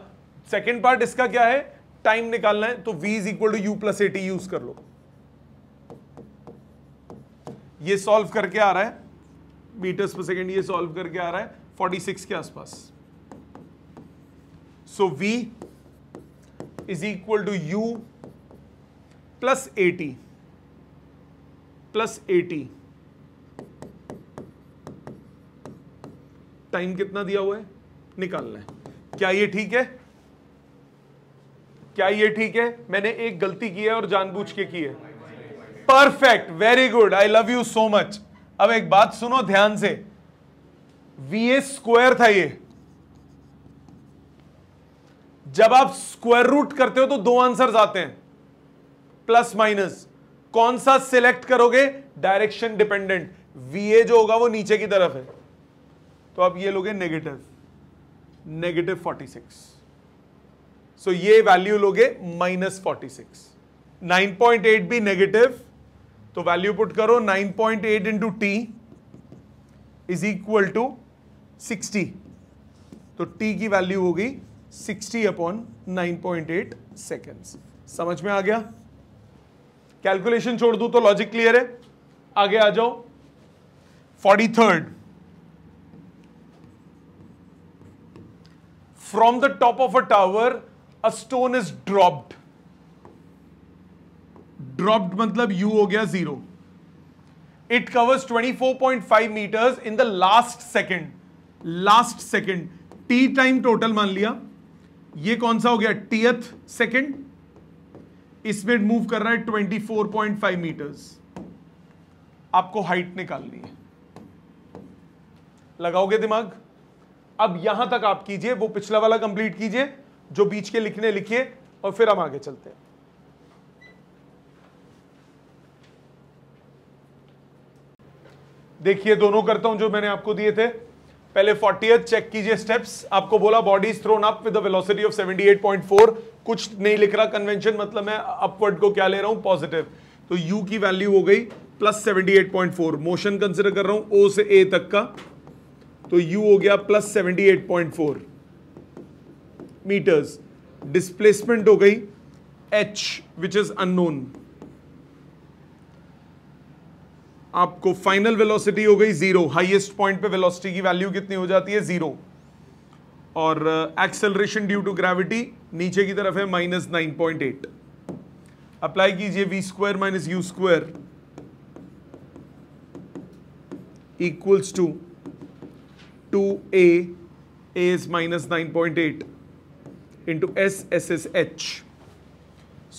सेकेंड पार्ट इसका क्या है टाइम निकालना है तो v is equal to you plus AT use कर लो ये सॉल्व करके आ रहा है मीटर्स पर सेकेंड ये सॉल्व करके आ रहा है 46 के आसपास so v is equal to you plus AT plus AT time कितना दिया हुआ है निकालना है क्या ये ठीक है क्या ये ठीक है मैंने एक गलती की है और जानबूझ के की है perfect very good I love you so much अब एक बात सुनो ध्यान से वी ए स्क्वायर था ये जब आप स्क्वायर रूट करते हो तो दो आंसर आते हैं प्लस माइनस कौन सा सिलेक्ट करोगे डायरेक्शन डिपेंडेंट वीए जो होगा वो नीचे की तरफ है तो अब ये लोगे negative negative forty six so ये वैल्यू लोगे minus forty six nine point eight भी नेगेटिव तो वैल्यू पुट करो nine point eight into T is equal to sixty तो टी की वैल्यू होगी sixty upon nine point eight seconds समझ में आ गया कैलकुलेशन छोड़ दू तो लॉजिक क्लियर है आगे आ जाओ forty third from the top of a tower a stone is dropped dropped मतलब यू हो गया zero it covers 24.5 metres in the last second last second T time total मान लिया ये कौन सा हो गया टीएथ सेकंड इसमें मूव कर रहा है 24.5 मीटर्स आपको हाइट निकालनी है लगाओगे दिमाग अब यहां तक आप कीजिए वो पिछला वाला कंप्लीट कीजिए जो बीच के लिखने लिखिए और फिर हम आगे चलते हैं देखिए दोनों करता हूं जो मैंने आपको दिए थे पहले फोर्टी चेक कीजिए स्टेप्स आपको बोला body thrown up with velocity of 78.4 कुछ नहीं लिख रहा कन्वेंशन मतलब मैं अपवर्ड को क्या ले रहा हूं पॉजिटिव तो यू की वैल्यू हो गई प्लस 78.4 मोशन कंसिडर कर रहा हूं ओ से ए तक का तो u हो गया plus seventy eight point four metres displacement हो गई h विच इज अनोन आपको फाइनल वेलोसिटी हो गई जीरो हाईएस्ट पॉइंट पे वेलोसिटी की वैल्यू कितनी हो जाती है जीरो और एक्सेलरेशन ड्यू टू ग्रेविटी नीचे की तरफ है minus nine point eight apply कीजिए V square minus you square equals to two A A is minus nine point eight into S S S H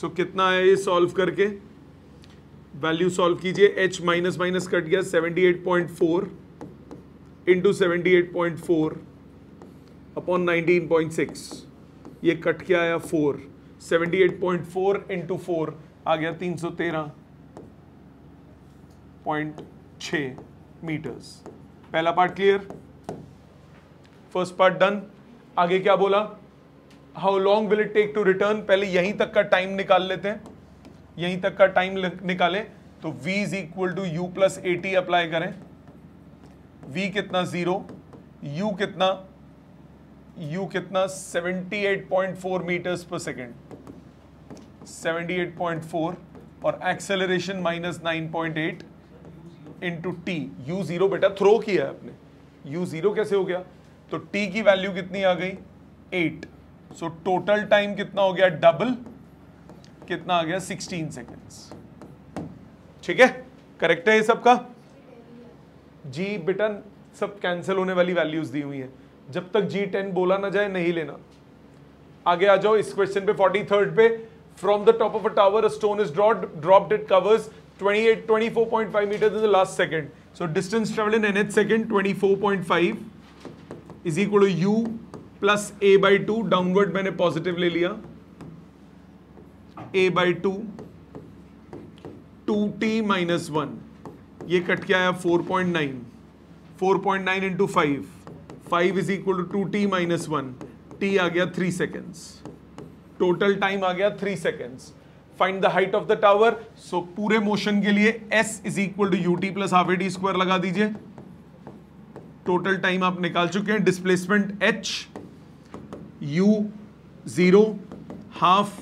so कितना है ये solve करके value solve कीजिए एच माइनस माइनस कट गया seventy eight point four into seventy eight point four upon nineteen point six ये cut के आया four seventy eight point four into four आ गया तीन सौ तेरह पॉइंट छ मीटर्स पहला part clear first part done आगे क्या बोला how long will it take to return पहले यहीं तक का टाइम निकाल लेते हैं यहीं तक का टाइम निकालें तो v is equal to you plus AT apply करें v कितना जीरो u कितना u कितना 78.4 मीटर्स पर सेकेंड 78.4 और acceleration minus nine point eight into T U zero बेटा थ्रो किया है आपने यू जीरो कैसे हो गया तो टी की वैल्यू कितनी आ गई एट सो टोटल टाइम कितना हो गया डबल कितना आ गया सिक्सटीन सेकेंड्स ठीक है करेक्ट है ये सबका जी बिटन सब कैंसिल होने वाली वैल्यूज दी हुई है जब तक जी टेन बोला ना जाए नहीं लेना आगे आ जाओ इस क्वेश्चन पे फोर्टी थर्ड पे from the top of a tower stone is dropped it covers 28 24.5 meters so distance travel in N distance traveled twenty four point five is equal to you plus A by two downward मैंने positive ले लिया A by two two T minus one ये cut के आया four point nine four point nine into five five is equal to two T minus one T आ गया three seconds total time आ गया three seconds find the height of the tower so पूरे motion के लिए S is equal to U T plus half A D square लगा दीजिए total time आप निकाल चुके हैं displacement H U zero half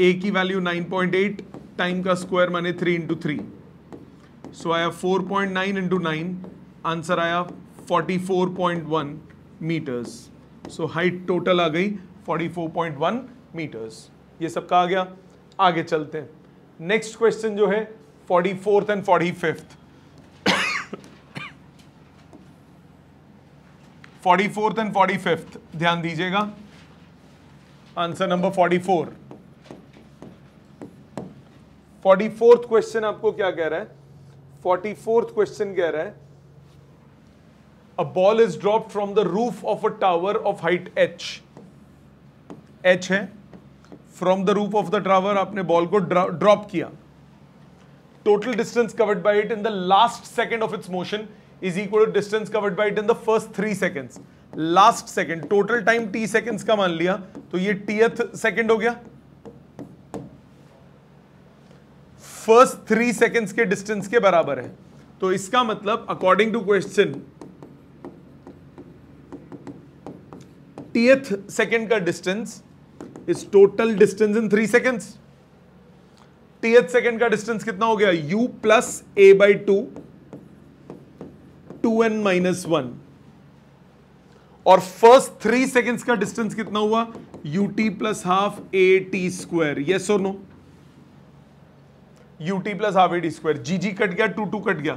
A की वैल्यू 9.8 टाइम का स्क्वायर माने 3 इंटू थ्री सो आया 4.9 point nine into nine answer आया 44.1 मीटर्स सो हाइट टोटल आ गई 44.1 मीटर्स ये सबका आ गया आगे चलते हैं नेक्स्ट क्वेश्चन जो है forty fourth and forty fifth forty fourth and forty fifth ध्यान दीजिएगा answer number forty four forty fourth question आपको क्या कह रहा है फोर्टी फोर्थ क्वेश्चन कह रहा है a ball is drop from the roof of a tower of height H H है from the roof of the tower आपने बॉल को ड्रॉप किया total distance covered by it in the last second of its motion is equal to distance covered by it in the three seconds. Last second total time T seconds का मान लिया तो ये Tth second हो गया first three seconds के distance के बराबर है तो इसका मतलब according to question Tth second का distance is total distance in three seconds Tth second का डिस्टेंस कितना हो गया U plus A by two two N minus one और फर्स्ट थ्री सेकेंड्स का डिस्टेंस कितना हुआ U T plus half A T square yes और no U T plus half A T square जी जी कट गया टू टू कट गया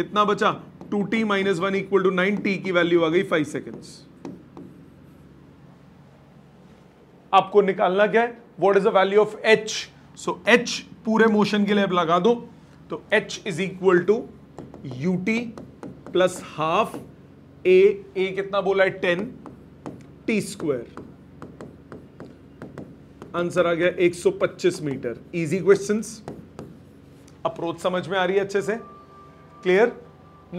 कितना बचा two T minus one equal to nine T की वैल्यू आ गई फाइव सेकेंड्स आपको निकालना क्या है what is the value of H so H पूरे मोशन के लिए आप लगा दो तो H is equal to U T plus half A A कितना बोला है टेन टी स्क्वायर आंसर आ गया 125 मीटर इजी क्वेश्चंस अप्रोच समझ में आ रही है अच्छे से clear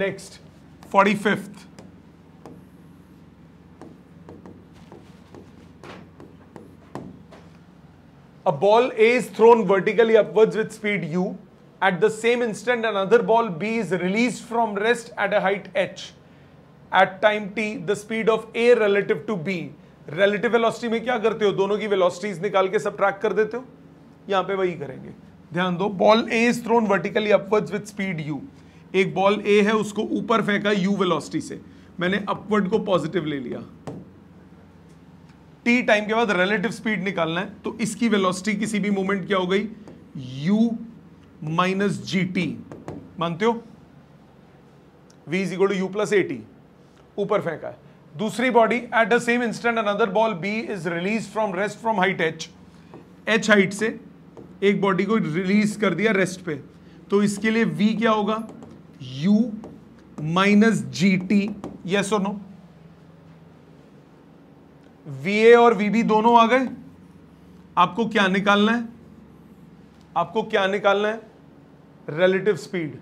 next forty fifth a ball A is thrown vertically upwards with speed At the same instant, another ball B is released from rest at a height h. At time t, the speed of A relative to B. Relative velocity में क्या करते हो दोनों की velocities निकाल के सब subtract कर देते हो यहाँ पे वही करेंगे ध्यान दो ball A is thrown vertically upwards with speed U एक बॉल ए है उसको ऊपर फेंका यू वेलोसिटी से मैंने अपवर्ड को पॉजिटिव ले लिया टी टाइम के बाद रिलेटिव स्पीड निकालना है तो इसकी वेलोसिटी किसी भी मोमेंट क्या हो गई यू माइनस जी टी मानते हो V is equal to you plus A T ऊपर फेंका है दूसरी body at the same instant another ball B is release from rest from height H H height से एक बॉडी को रिलीज कर दिया रेस्ट पे तो इसके लिए v क्या होगा u माइनस जी टी यस और नो वी ए और वी बी दोनों आ गए आपको क्या निकालना है आपको क्या निकालना है relative speed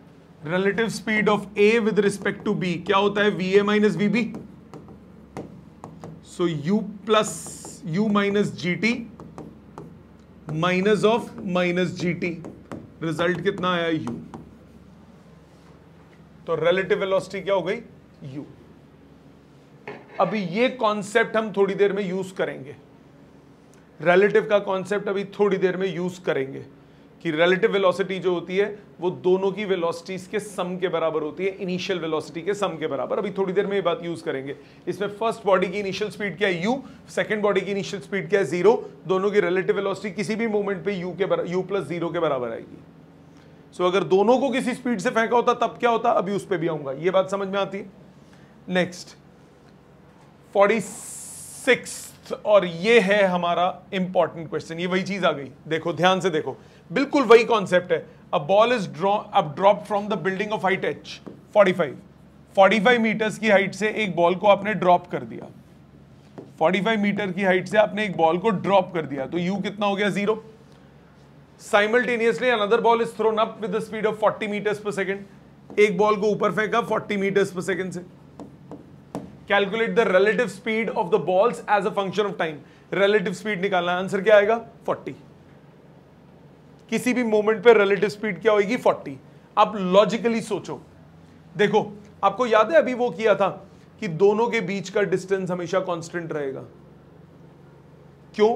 relative speed of A with respect to B क्या होता है V A minus we B so U plus U minus G T minus of minus ji T result कितना आया यू तो रिलेटिव वेलोसिटी क्या हो गई you अभी ये कॉन्सेप्ट हम थोड़ी देर में यूज करेंगे रिलेटिव का कॉन्सेप्ट अभी थोड़ी देर में यूज करेंगे कि रिलेटिव वेलोसिटी जो होती है वो दोनों की वेलोसिटीज के सम के बराबर होती है इनिशियल वेलोसिटी के सम के बराबर अभी थोड़ी देर में ये बात यूज करेंगे इसमें फर्स्ट बॉडी की इनिशियल स्पीड क्या है यू सेकंड बॉडी की इनिशियल स्पीड क्या है जीरो दोनों की रिलेटिव वेलोसिटी किसी भी मोमेंट पे यू के यू प्लस जीरो के बराबर आएगी सो so, अगर दोनों को किसी स्पीड से फेंका होता तब क्या होता अभी उस पर भी आऊंगा ये बात समझ में आती है नेक्स्ट फोर्टी सिक्स और ये है हमारा इंपॉर्टेंट क्वेश्चन ये वही चीज आ गई देखो ध्यान से देखो बिल्कुल वही कॉन्सेप्ट है अ बॉल इज ड्रॉ अब drop from the building of height H 45 45 metres की हाइट से एक बॉल को आपने ड्रॉप कर दिया 45 मीटर की हाइट से आपने एक बॉल को ड्रॉप कर दिया तो यू कितना हो गया zero simultaneously another ball is thrown up with speed of 40 meters per second एक बॉल को ऊपर फेंका 40 मीटर्स पर सेकेंड से calculate the relative speed of the balls as a function of time relative speed निकालना answer क्या आएगा 40 किसी भी मोमेंट पे रिलेटिव स्पीड क्या होगी 40 आप लॉजिकली सोचो देखो आपको याद है अभी वो किया था कि दोनों के बीच का डिस्टेंस हमेशा कांस्टेंट रहेगा क्यों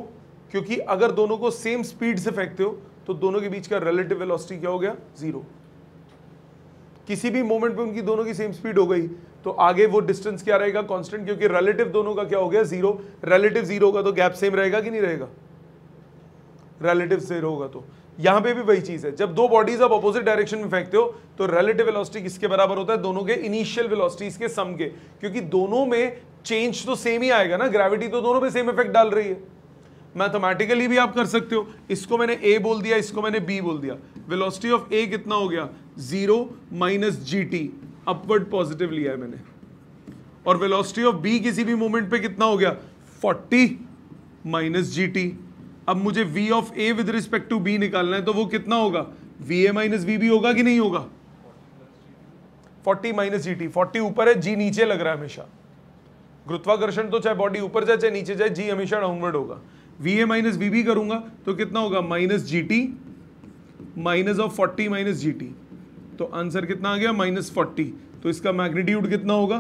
क्योंकि अगर दोनों को सेम स्पीड से फेंकते हो तो दोनों के बीच का रिलेटिव वेलोसिटी क्या हो गया जीरो किसी भी मोमेंट पे उनकी दोनों की सेम स्पीड हो गई तो आगे वो डिस्टेंस क्या रहेगा कांस्टेंट क्योंकि रिलेटिव दोनों का क्या हो गया जीरो रिलेटिव जीरो होगा तो गैप सेम रहेगा कि नहीं रहेगा रिलेटिव जीरो होगा तो यहां पे भी वही चीज है जब दो बॉडीज आप अपोजिट डायरेक्शन में फेंकते हो तो रिलेटिव वेलोसिटी किसके बराबर होता है दोनों के इनिशियल वेलोसिटीज के सम के क्योंकि दोनों में चेंज तो सेम ही आएगा ना ग्रेविटी तो दोनों पे सेम इफेक्ट डाल रही है मैथमेटिकली भी आप कर सकते हो इसको मैंने ए बोल दिया इसको मैंने बी बोल दिया वेलोसिटी ऑफ ए कितना हो गया जीरो माइनस जी टी अपवर्ड पॉजिटिव लिया है मैंने और वेलोसिटी ऑफ बी किसी भी मोमेंट पे कितना हो गया 40 माइनस जी अब मुझे v of A with respect to b निकालना है तो वो कितना होगा v A minus we b होगा कि नहीं होगा 40 माइनस जी टी फोर्टी ऊपर है जी नीचे लग रहा है हमेशा गुरुत्वाकर्षण तो चाहे बॉडी ऊपर जाए चाहे नीचे जाए जी हमेशा डाउनवर्ड होगा वी ए माइनस वी करूंगा तो कितना होगा minus G T minus of forty minus ji t तो आंसर कितना आ गया माइनस फोर्टी तो इसका मैग्नीट्यूड कितना होगा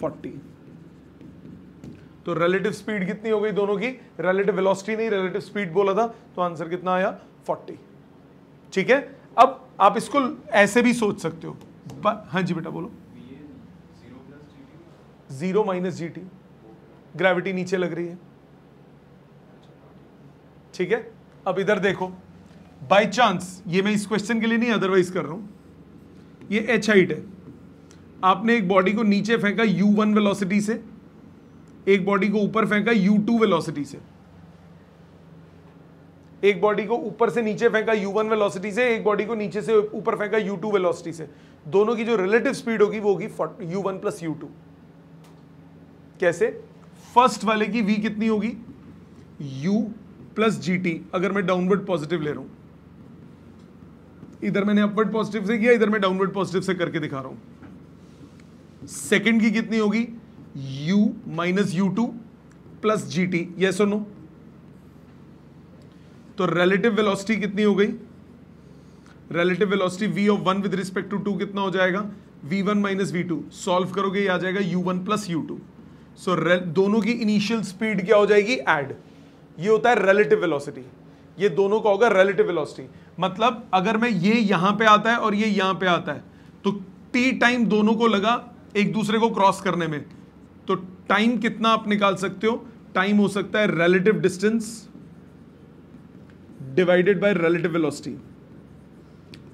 फोर्टी तो रिलेटिव स्पीड कितनी हो गई दोनों की रिलेटिव वेलोसिटी नहीं रिलेटिव स्पीड बोला था तो आंसर कितना आया फोर्टी ठीक है अब आप इसको ऐसे भी सोच सकते हो हाँ जी बेटा बोलो जीरो माइनस जी टी ग्रेविटी नीचे लग रही है ठीक है अब इधर देखो बाय चांस ये मैं इस क्वेश्चन के लिए नहीं अदरवाइज कर रहा हूं ये एच हाइट है आपने एक बॉडी को नीचे फेंका यू वन वेलोसिटी से एक बॉडी को ऊपर फेंका यू टू वेलोसिटी से एक बॉडी को ऊपर से नीचे फेंका यू वन वेलोसिटी से एक बॉडी को नीचे से ऊपर फेंका यू टू वेलोसिटी से दोनों की जो रिलेटिव स्पीड होगी वो होगी u one plus u two कैसे फर्स्ट वाले की वी कितनी होगी यू प्लस जी अगर मैं डाउनवर्ड पॉजिटिव ले रहा हूं इधर मैंने अपवर्ड पॉजिटिव से किया इधर मैं डाउनवर्ड पॉजिटिव से करके दिखा रहा हूं सेकेंड की कितनी होगी u minus u two plus g t yes सुनो तो रिलेटिव वेलोसिटी कितनी हो गई relative velocity v of one with respect to two कितना हो जाएगा v1 one minus v two solve करोगे ये आ जाएगा u1 one plus u two so दोनों की इनिशियल स्पीड क्या हो जाएगी एड ये होता है रिलेटिव वेलोसिटी ये दोनों का होगा रिलेटिव वेलोसिटी मतलब अगर मैं ये यहां पे आता है और ये यहां पे आता है तो टी टाइम दोनों को लगा एक दूसरे को क्रॉस करने में तो टाइम कितना आप निकाल सकते हो टाइम हो सकता है relative distance divided by relative velocity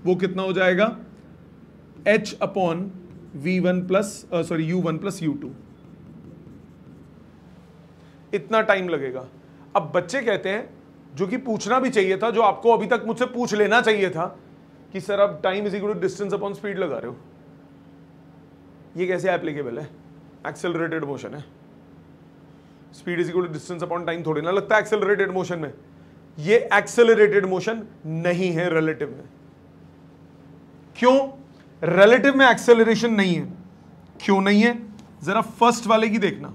वो कितना हो जाएगा h upon v one plus sorry u one plus u two इतना टाइम लगेगा अब बच्चे कहते हैं जो कि पूछना भी चाहिए था जो आपको अभी तक मुझसे पूछ लेना चाहिए था कि सर आप time is equal to distance upon speed लगा रहे हो ये कैसे एप्लीकेबल है एक्सेलरेटेड मोशन है speed is equal to distance upon time थोड़ी ना लगता है एक्सेलरेटेड मोशन में ये एक्सेलरेटेड मोशन नहीं है रिलेटिव में क्यों रिलेटिव में एक्सेलरेशन नहीं है क्यों नहीं है जरा फर्स्ट वाले की देखना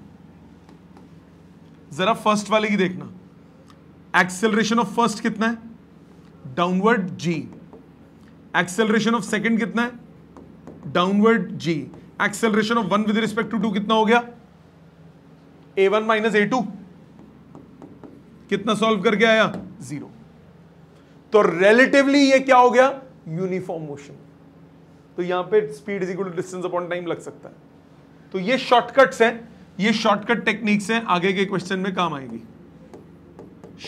जरा फर्स्ट वाले की देखना एक्सेलरेशन ऑफ फर्स्ट कितना है downward g acceleration of second कितना है downward g acceleration of one with respect to two कितना हो गया a one minus a two कितना सॉल्व करके आया जीरो तो रिलेटिवली ये क्या हो गया यूनिफॉर्म मोशन तो यहां पे speed is equal to distance upon time लग सकता है तो ये शॉर्टकट्स हैं ये शॉर्टकट टेक्निक्स हैं आगे के क्वेश्चन में काम आएगी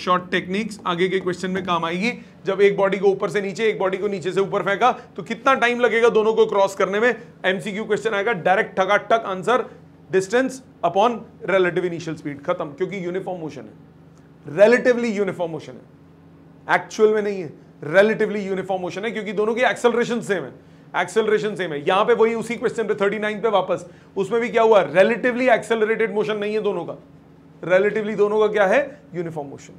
शॉर्ट टेक्निक्स आगे के क्वेश्चन में काम आएगी जब एक बॉडी को ऊपर से नीचे एक बॉडी को नीचे से ऊपर फेंका तो कितना टाइम लगेगा दोनों को क्रॉस करने में एमसीक्यू क्वेश्चन आएगा डायरेक्ट ठगा ठक answer distance upon relative initial speed खत्म क्योंकि यूनिफॉर्म मोशन है रिलेटिवली यूनिफॉर्म मोशन है एक्चुअल में नहीं है रिलेटिवली यूनिफॉर्म मोशन है क्योंकि दोनों की एक्सलरेशन सेम है एक्सेलरेशन सेम है यहां पे वही उसी क्वेश्चन पे 39 पे वापस उसमें भी क्या हुआ रिलेटिवली एक्सेलरेटेड मोशन नहीं है दोनों का रिलेटिवली दोनों का क्या है यूनिफॉर्म मोशन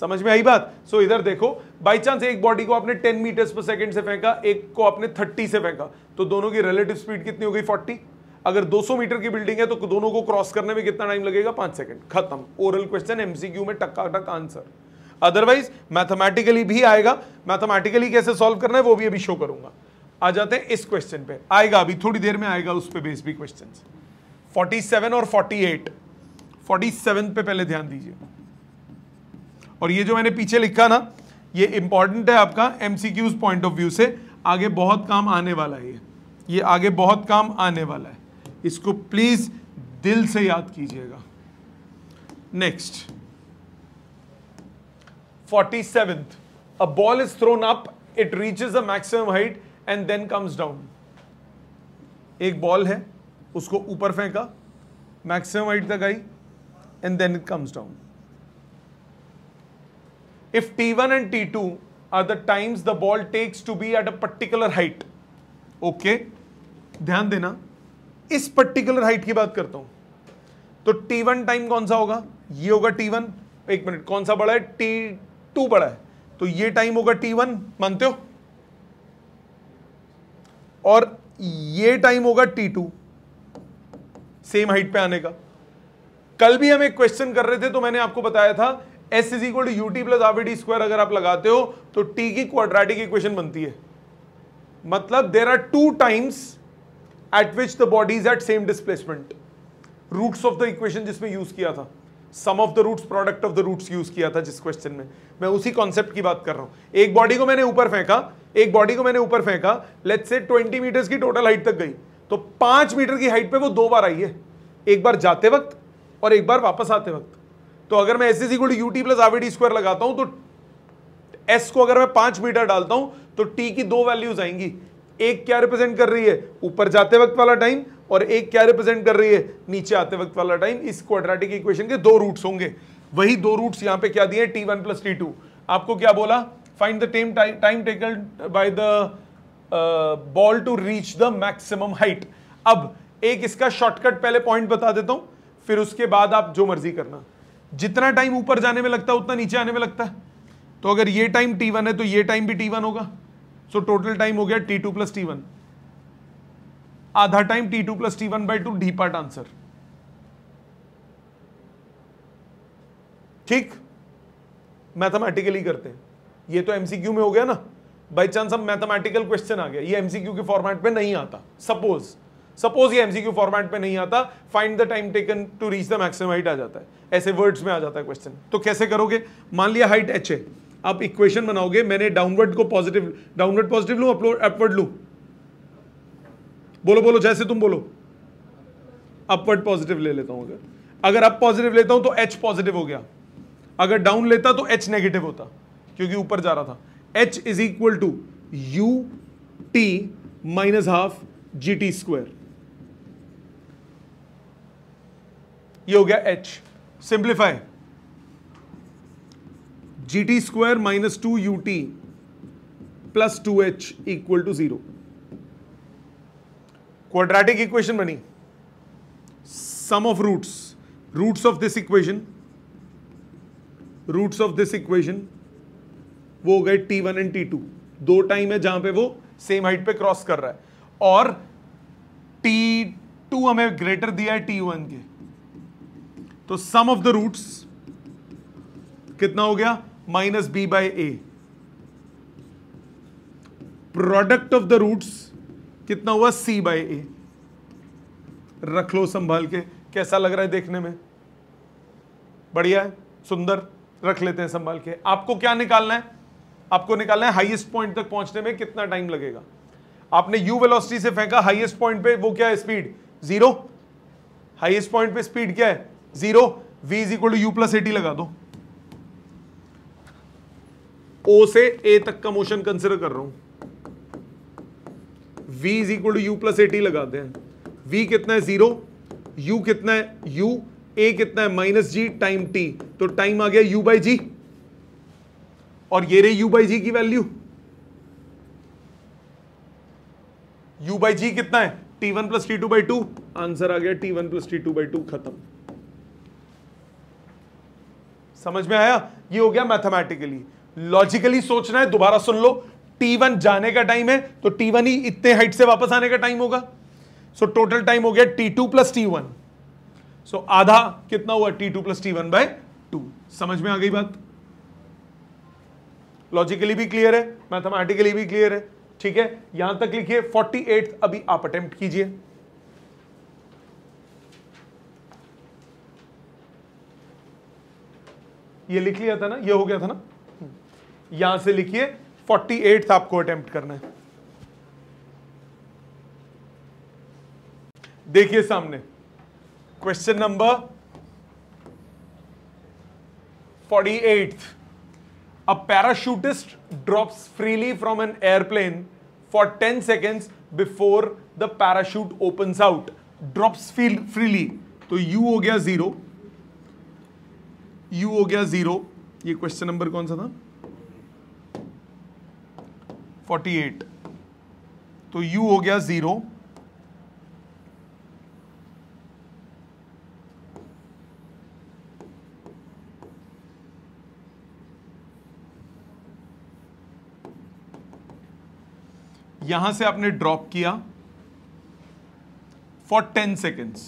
समझ में आई बात सो so, इधर देखो बाई चांस एक बॉडी को आपने 10 मीटर्स पर सेकंड से फेंका एक को आपने 30 से फेंका तो दोनों की रिलेटिव स्पीड कितनी हो गई 40 अगर 200 मीटर की बिल्डिंग है तो दोनों को क्रॉस करने में कितना टाइम लगेगा पांच सेकंड खत्म ओरल क्वेश्चन एमसीक्यू में टक्का टक आंसर अदरवाइज मैथमेटिकली भी आएगा मैथमेटिकली कैसे सॉल्व करना है वो भी अभी शो करूंगा आ जाते हैं इस क्वेश्चन पे आएगा अभी थोड़ी देर में आएगा उस पर बेस भी क्वेश्चन फोर्टी और एट 47 पे पहले ध्यान दीजिए और ये जो मैंने पीछे लिखा ना ये इंपॉर्टेंट है आपका एमसीक्यूज पॉइंट ऑफ व्यू से आगे बहुत काम आने वाला है ये ये आगे बहुत काम आने वाला है इसको प्लीज दिल से याद कीजिएगा next forty seventh a ball is thrown up it reaches a maximum height and then comes down एक बॉल है उसको ऊपर फेंका मैक्सिमम हाइट तक आई and then it comes down. If T1 and T2 are the times the ball takes to be at a particular height, okay, ध्यान देना इस particular height की बात करता हूँ तो T1 टाइम कौन सा होगा ये होगा T1 एक मिनट कौन सा बड़ा है T2 बड़ा है तो ये टाइम होगा T1 मानते हो और ये टाइम होगा T2 सेम हाइट पे आने का कल भी हम एक क्वेश्चन कर रहे थे तो मैंने आपको बताया था s is equal to U T plus r d square अगर आप लगाते हो तो टी की क्वाड्रेटिक इक्वेशन बनती है मतलब there are two times at which the bodies at same displacement roots of the equation जिसमें यूज किया था sum of the roots product of the roots use किया था जिस क्वेश्चन में मैं उसी कॉन्सेप्ट की बात कर रहा हूं एक बॉडी को मैंने ऊपर फेंका एक बॉडी को मैंने ऊपर फेंका लेट से 20 मीटर्स की टोटल हाइट तक गई तो पांच मीटर की हाइट पे वो दो बार आई है एक बार जाते वक्त और एक बार वापस आते वक्त तो अगर मैं s is equal to U T plus r d square लगाता हूं तो एस को अगर मैं पांच मीटर डालता हूं तो टी की दो वैल्यूज आएंगी एक क्या रिप्रेजेंट कर रही है ऊपर जाते वक्त वाला टाइम और एक क्या रिप्रेजेंट कर रही है नीचे आते वक्त वाला टाइम इस क्वाड्रेटिक इक्वेशन के दो रूट्स होंगे वही दो रूट्स यहां पे क्या दिए t one plus t two आपको क्या बोला find the time time taken by the ball to reach the maximum height अब एक इसका शॉर्टकट पहले पॉइंट बता देता हूं फिर उसके बाद आप जो मर्जी करना जितना टाइम ऊपर जाने में लगता है उतना नीचे आने में लगता है तो अगर ये टाइम टी वन है तो ये टाइम भी टी वन होगा सो टोटल टाइम हो गया t two plus t one आधा time t two plus t one by two the part answer ठीक मैथमेटिकली करते हैं ये तो एमसीक्यू में हो गया ना बाई चांस अब मैथमेटिकल क्वेश्चन आ गया ये एमसीक्यू के फॉर्मेट में नहीं आता सपोज सपोज ये एमसीक्यू फॉर्मेट में नहीं आता find the time taken to reach the maximum height आ जाता है ऐसे वर्ड्स में आ जाता है क्वेश्चन तो कैसे करोगे मान लिया हाइट एच है आप इक्वेशन बनाओगे मैंने डाउनवर्ड को पॉजिटिव डाउनवर्ड पॉजिटिव लू अपवर्ड लू बोलो बोलो जैसे तुम बोलो अपवर्ड पॉजिटिव ले लेता हूं अगर अगर अप पॉजिटिव लेता हूं तो एच पॉजिटिव हो गया अगर डाउन लेता तो एच नेगेटिव होता क्योंकि ऊपर जा रहा था h is equal to you t minus half G T square ये हो गया h simplify g T square minus two U T plus two h equal to zero quadratic equation बनी sum of roots roots of this equation roots of this equation वो हो गए t one and t two दो time है जहां पे वो same height पे क्रॉस कर रहा है और टी टू हमें ग्रेटर दिया है टी वन के तो सम ऑफ द रूट्स कितना हो गया minus b by a product of the roots कितना हुआ सी बाय ए रख लो संभाल के कैसा लग रहा है देखने में बढ़िया है सुंदर रख लेते हैं संभाल के आपको क्या निकालना है आपको निकालना है हाईएस्ट पॉइंट तक पहुंचने में कितना टाइम लगेगा आपने यू वेलोसिटी से फेंका हाईएस्ट पॉइंट पे वो क्या है स्पीड जीरो हाईएस्ट पॉइंट पे स्पीड क्या है zero v is equal to you plus a t लगा दो ओ से ए तक का मोशन कंसिडर कर रहा हूं v is equal to you plus a t लगाते हैं वी कितना है जीरो यू कितना है यू ए कितना है माइनस जी टाइम टी तो टाइम आ गया यू बाई जी और ये रही यू बाई जी की वैल्यू यू बाई जी कितना है t one plus t two by two answer आ गया t one plus t two by two खत्म समझ में आया ये हो गया मैथमेटिकली लॉजिकली सोचना है दोबारा सुन लो T1 जाने का टाइम है तो T1 ही इतने हाइट से वापस आने का टाइम होगा सो टोटल टाइम हो गया T2 टू प्लस टी सो आधा कितना हुआ T2 two plus t one by two समझ में आ गई बात लॉजिकली भी क्लियर है मैथमेटिकली भी क्लियर है ठीक है यहां तक लिखिए 48 अभी आप अटेम्प्ट कीजिए ये लिख लिया था ना ये हो गया था ना यहां से लिखिए फोर्टी एट आपको अटेम्प्ट करना है देखिए सामने question number forty eight a parachutist drops freely from an airplane for ten seconds before the parachute open out drops freely तो यू हो गया जीरो u हो गया जीरो ये क्वेश्चन नंबर कौन सा था 48 तो u हो गया जीरो यहां से आपने ड्रॉप किया फॉर टेन सेकेंड्स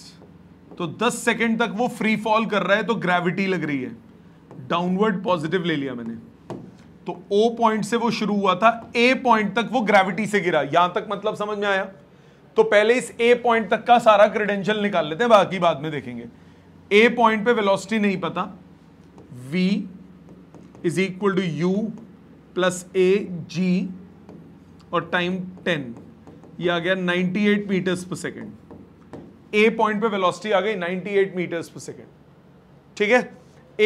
तो 10 सेकेंड तक वो फ्री फॉल कर रहा है तो ग्रेविटी लग रही है डाउनवर्ड पॉजिटिव ले लिया मैंने तो ओ पॉइंट से वो शुरू हुआ था ए पॉइंट तक वो ग्रेविटी से गिरा यहां तक मतलब समझ में आया तो पहले इस ए पॉइंट तक का सारा क्रेडेंशियल निकाल लेते हैं बाकी बाद में देखेंगे ए पॉइंट पे वेलोसिटी नहीं पता v is equal to you plus a g और टाइम टेन ये आ गया 98 meters per second a point पे वेलोसिटी आ गई 98 मीटर्स पर सेकेंड ठीक है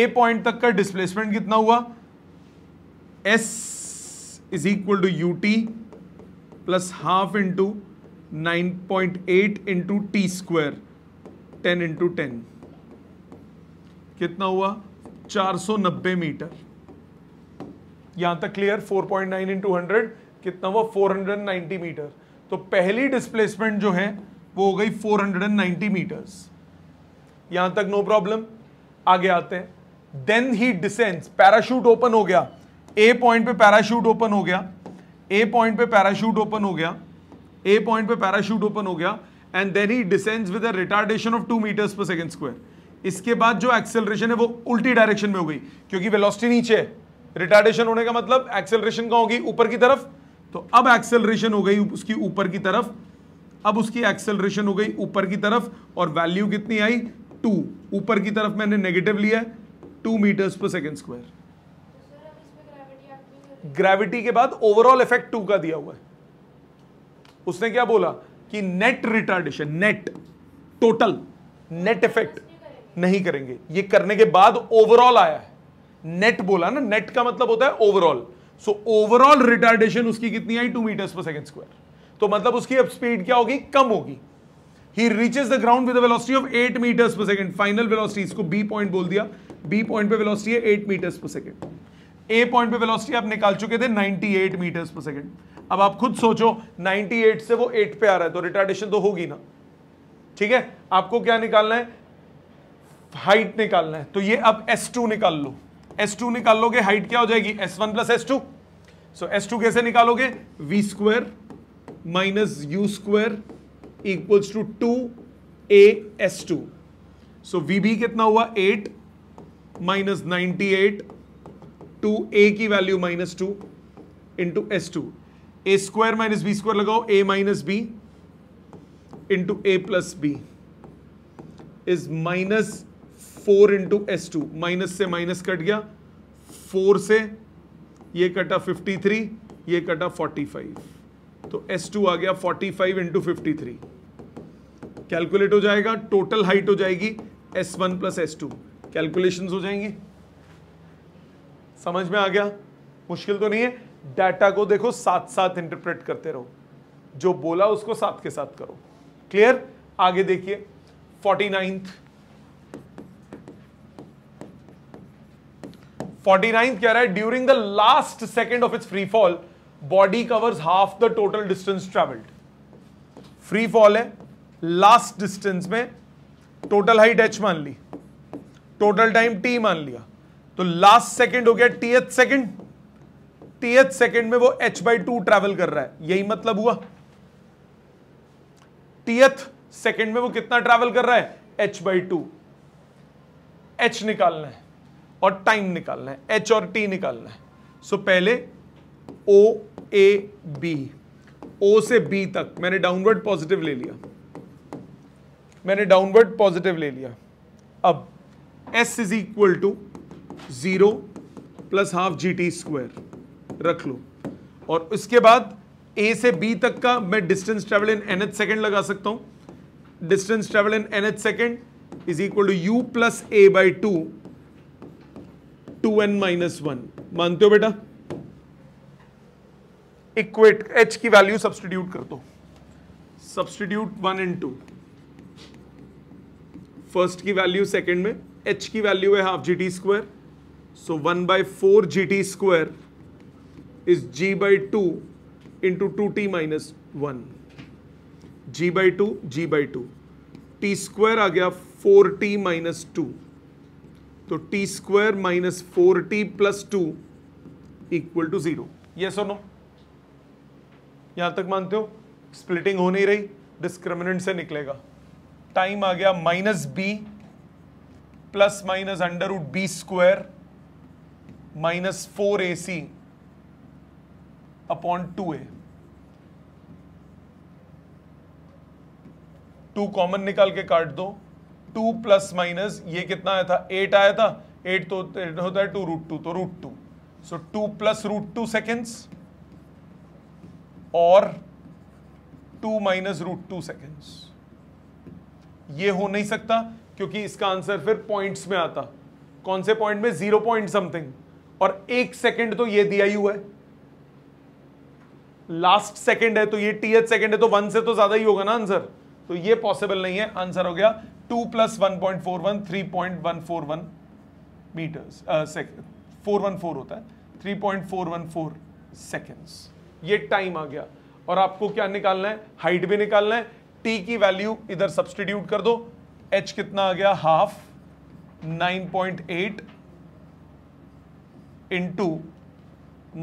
ए पॉइंट तक का डिस्प्लेसमेंट कितना हुआ s is equal to U T plus half into nine point eight into t square ten into ten कितना हुआ 490 मीटर यहां तक clear 4.9 point nine into hundred कितना हुआ 490 मीटर तो पहली डिस्प्लेसमेंट जो है वो हो गई 490 मीटर्स यहां तक नो प्रॉब्लम आगे आते हैं then he descends parachute open हो गया ए पॉइंट पे पैराशूट ओपन हो गया ए पॉइंट पे पैराशूट ओपन हो गया ए पॉइंट पे पैराशूट ओपन हो गया and then he descends with retardation of two meters per second square इसके बाद जो एक्सेलरेशन है वो उल्टी डायरेक्शन में हो गई क्योंकि वेलोसिटी नीचे है रिटार्डेशन होने का मतलब एक्सेलरेशन का होगी ऊपर की तरफ तो अब एक्सेलरेशन हो गई उसकी ऊपर की तरफ अब उसकी एक्सेलरेशन हो गई ऊपर की तरफ और वैल्यू कितनी आई टू ऊपर की तरफ मैंने नेगेटिव लिया two meters per second square gravity के बाद ओवरऑल इफेक्ट टू का दिया हुआ है उसने क्या बोला कि net retardation net total net effect नहीं करेंगे ये करने के बाद ओवरऑल आया है नेट बोला ना नेट का मतलब होता है ओवरऑल सो ओवरऑल रिटार्डेशन उसकी कितनी आई two meters per second square तो मतलब उसकी अब स्पीड क्या होगी कम होगी he reaches the ground velocity of eight metres per second final velocity इसको बी पॉइंट बोल दिया बी पॉइंट पे वेलोसिटी है eight metres per second a point पे वेलोसिटी आप निकाल चुके थे 98 मीटर्स पर सेकंड अब आप खुद सोचो 98 से वो 8 पे आ रहा है तो रिटार्डेशन तो होगी ना ठीक है आपको क्या निकालना है हाइट निकालना है तो ये अब S2 निकाल लो S2 निकाल लोगे हाइट क्या हो जाएगी S1 वन प्लस एस सो S2 कैसे निकालोगे v square minus u minus two square s two so v b कितना हुआ eight minus ninety eight two a की value minus two into s two a square minus b square लगाओ a minus b into a plus b is minus four into s two minus से minus cut गया four से ये कटा fifty three ये कटा forty five तो S2 आ गया 45 फाइव इंटू फिफ्टी कैलकुलेट हो जाएगा टोटल हाइट हो जाएगी S1 one plus S calculation हो जाएंगी समझ में आ गया मुश्किल तो नहीं है डाटा को देखो साथ साथ इंटरप्रेट करते रहो जो बोला उसको साथ के साथ करो क्लियर आगे देखिए फोर्टी नाइन्थ फोर्टी नाइन्थ कह रहा है during the last second of its free fall body covers half the total distance travelled free fall है लास्ट डिस्टेंस में टोटल हाइट एच मान ली टोटल टाइम टी मान लिया तो लास्ट सेकेंड हो गया t h second t h second में वो एच बाई टू ट्रेवल कर रहा है यही मतलब हुआ टी एथ सेकेंड में वो कितना ट्रेवल कर रहा है एच बाई टू एच निकालना है और टाइम निकालना है एच और टी निकालना है सो पहले ओ ए बी ओ से बी तक मैंने डाउनवर्ड पॉजिटिव ले लिया मैंने डाउनवर्ड पॉजिटिव ले लिया अब s is equal to zero plus half G T square रख लो और उसके बाद ए से बी तक का मैं distance travel in n h second लगा सकता हूं distance travel in n h second is equal to you plus A by two two N minus one मानते हो बेटा इक्वेट एच की वैल्यू सब्सटीट्यूट कर दो substitute one and two first की वैल्यू सेकेंड में एच की वैल्यू है half G T square so one by four g T square is g by two into two T minus one g by two g by two t square आ गया four t minus two तो t square minus four t plus two equal to zero yes और no यहां तक मानते हो splitting हो नहीं रही डिस्क्रिमिनेंट से निकलेगा टाइम आ गया minus b plus minus under root b square minus four a c upon two a two common निकाल के काट दो टू प्लस माइनस ये कितना आया था एट आया था एट तो होता है टू रूट टू तो root two so two plus root two seconds और two minus root two second ये हो नहीं सकता क्योंकि इसका आंसर फिर पॉइंट्स में आता कौन से पॉइंट में जीरो पॉइंट समथिंग और एक सेकेंड तो ये दिया ही हुआ है लास्ट सेकेंड है तो ये टी एच सेकेंड है तो वन से तो ज्यादा ही होगा ना आंसर तो ये पॉसिबल नहीं है आंसर हो गया two plus one point four one three point one four one metres four one four होता है three point four one four seconds ये टाइम आ गया और आपको क्या निकालना है हाइट भी निकालना है टी की वैल्यू इधर सब्सटीट्यूट कर दो एच कितना आ गया half 9.8 point eight into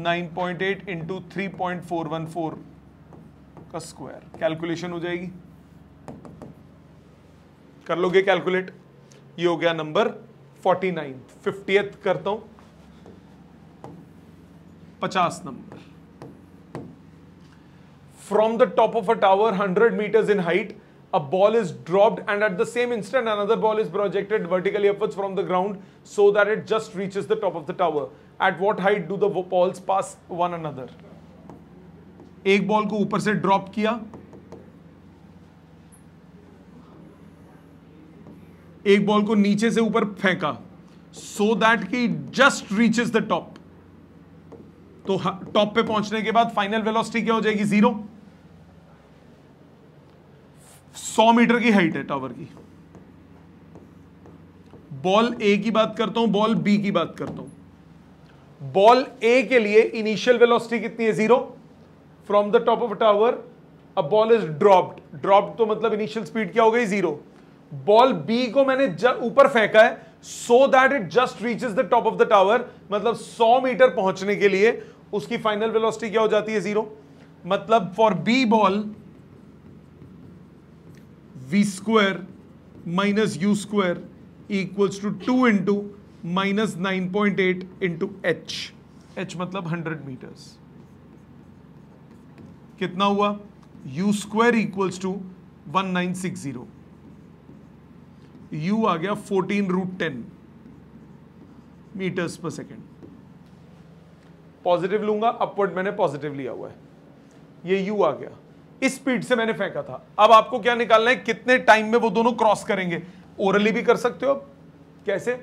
nine point eight into three point four one four का स्क्वायर कैलकुलेशन हो जाएगी कर लोगे कैलकुलेट ये हो गया नंबर फोर्टी नाइन फिफ्टी करता हूं पचास number from the top of a tower 100 meters in height a ball is dropped and at the same instant another ball is projected vertically upwards from the ground so that it just reaches the top of the tower at what height do the balls pass one another एक ball को ऊपर से drop किया एक ball को नीचे से ऊपर फेंका सो दैट कि जस्ट रीचेस द टॉप तो टॉप पे पहुंचने के बाद फाइनल वेलोसिटी क्या हो जाएगी जीरो 100 मीटर की हाइट है टावर की बॉल ए की बात करता हूं बॉल बी की बात करता हूं बॉल ए के लिए इनिशियल वेलोसिटी कितनी है zero from the top of tower a ball is dropped dropped तो मतलब इनिशियल स्पीड क्या हो गई जीरो बॉल बी को मैंने ऊपर फेंका है so that it just reaches the top of the tower मतलब 100 मीटर पहुंचने के लिए उसकी फाइनल वेलोसिटी क्या हो जाती है जीरो मतलब for B ball v square minus you square equals to two into minus nine point eight into h h मतलब हंड्रेड मीटर्स कितना हुआ u square equals to one nine six zero u आ गया fourteen root ten metres per second positive लूंगा upward मैंने positive लिया हुआ है ये यू आ गया इस स्पीड से मैंने फेंका था अब आपको क्या निकालना है कितने टाइम में वो दोनों क्रॉस करेंगे ओरली भी कर सकते हो कैसे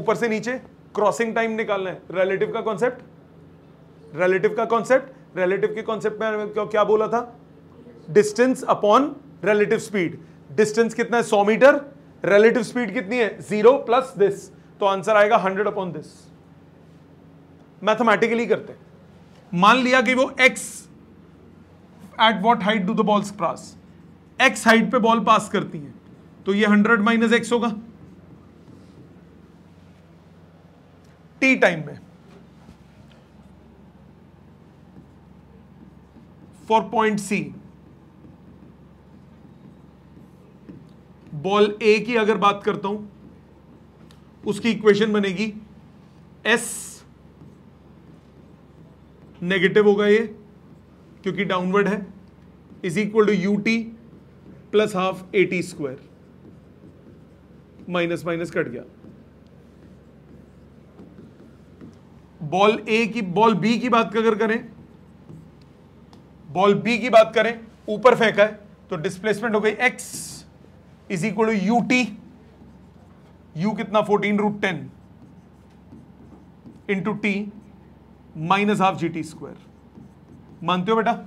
ऊपर से नीचे क्रॉसिंग टाइम निकालना है रिलेटिव का कॉन्सेप्ट रिलेटिव का कॉन्सेप्ट रिलेटिव के कॉन्सेप्ट में क्या बोला था distance upon relative speed distance कितना है सौ मीटर रिलेटिव स्पीड कितनी है जीरो प्लस दिस तो आंसर आएगा हंड्रेड अपॉन दिस मैथमेटिकली करते हैं मान लिया कि वो x at what height do the balls cross x height पे बॉल पास करती हैं तो ये हंड्रेड माइनस एक्स होगा टी टाइम में for point C ball A की अगर बात करता हूं उसकी इक्वेशन बनेगी एस नेगेटिव होगा ये क्योंकि डाउनवर्ड है is equal to U T plus half A T square minus minus cut गया बॉल ए की बॉल बी की बात अगर करें बॉल बी की बात करें ऊपर फेंका है तो डिस्प्लेसमेंट हो गई x is equal to you t u कितना fourteen root ten into t minus half G T square मानते हो बेटा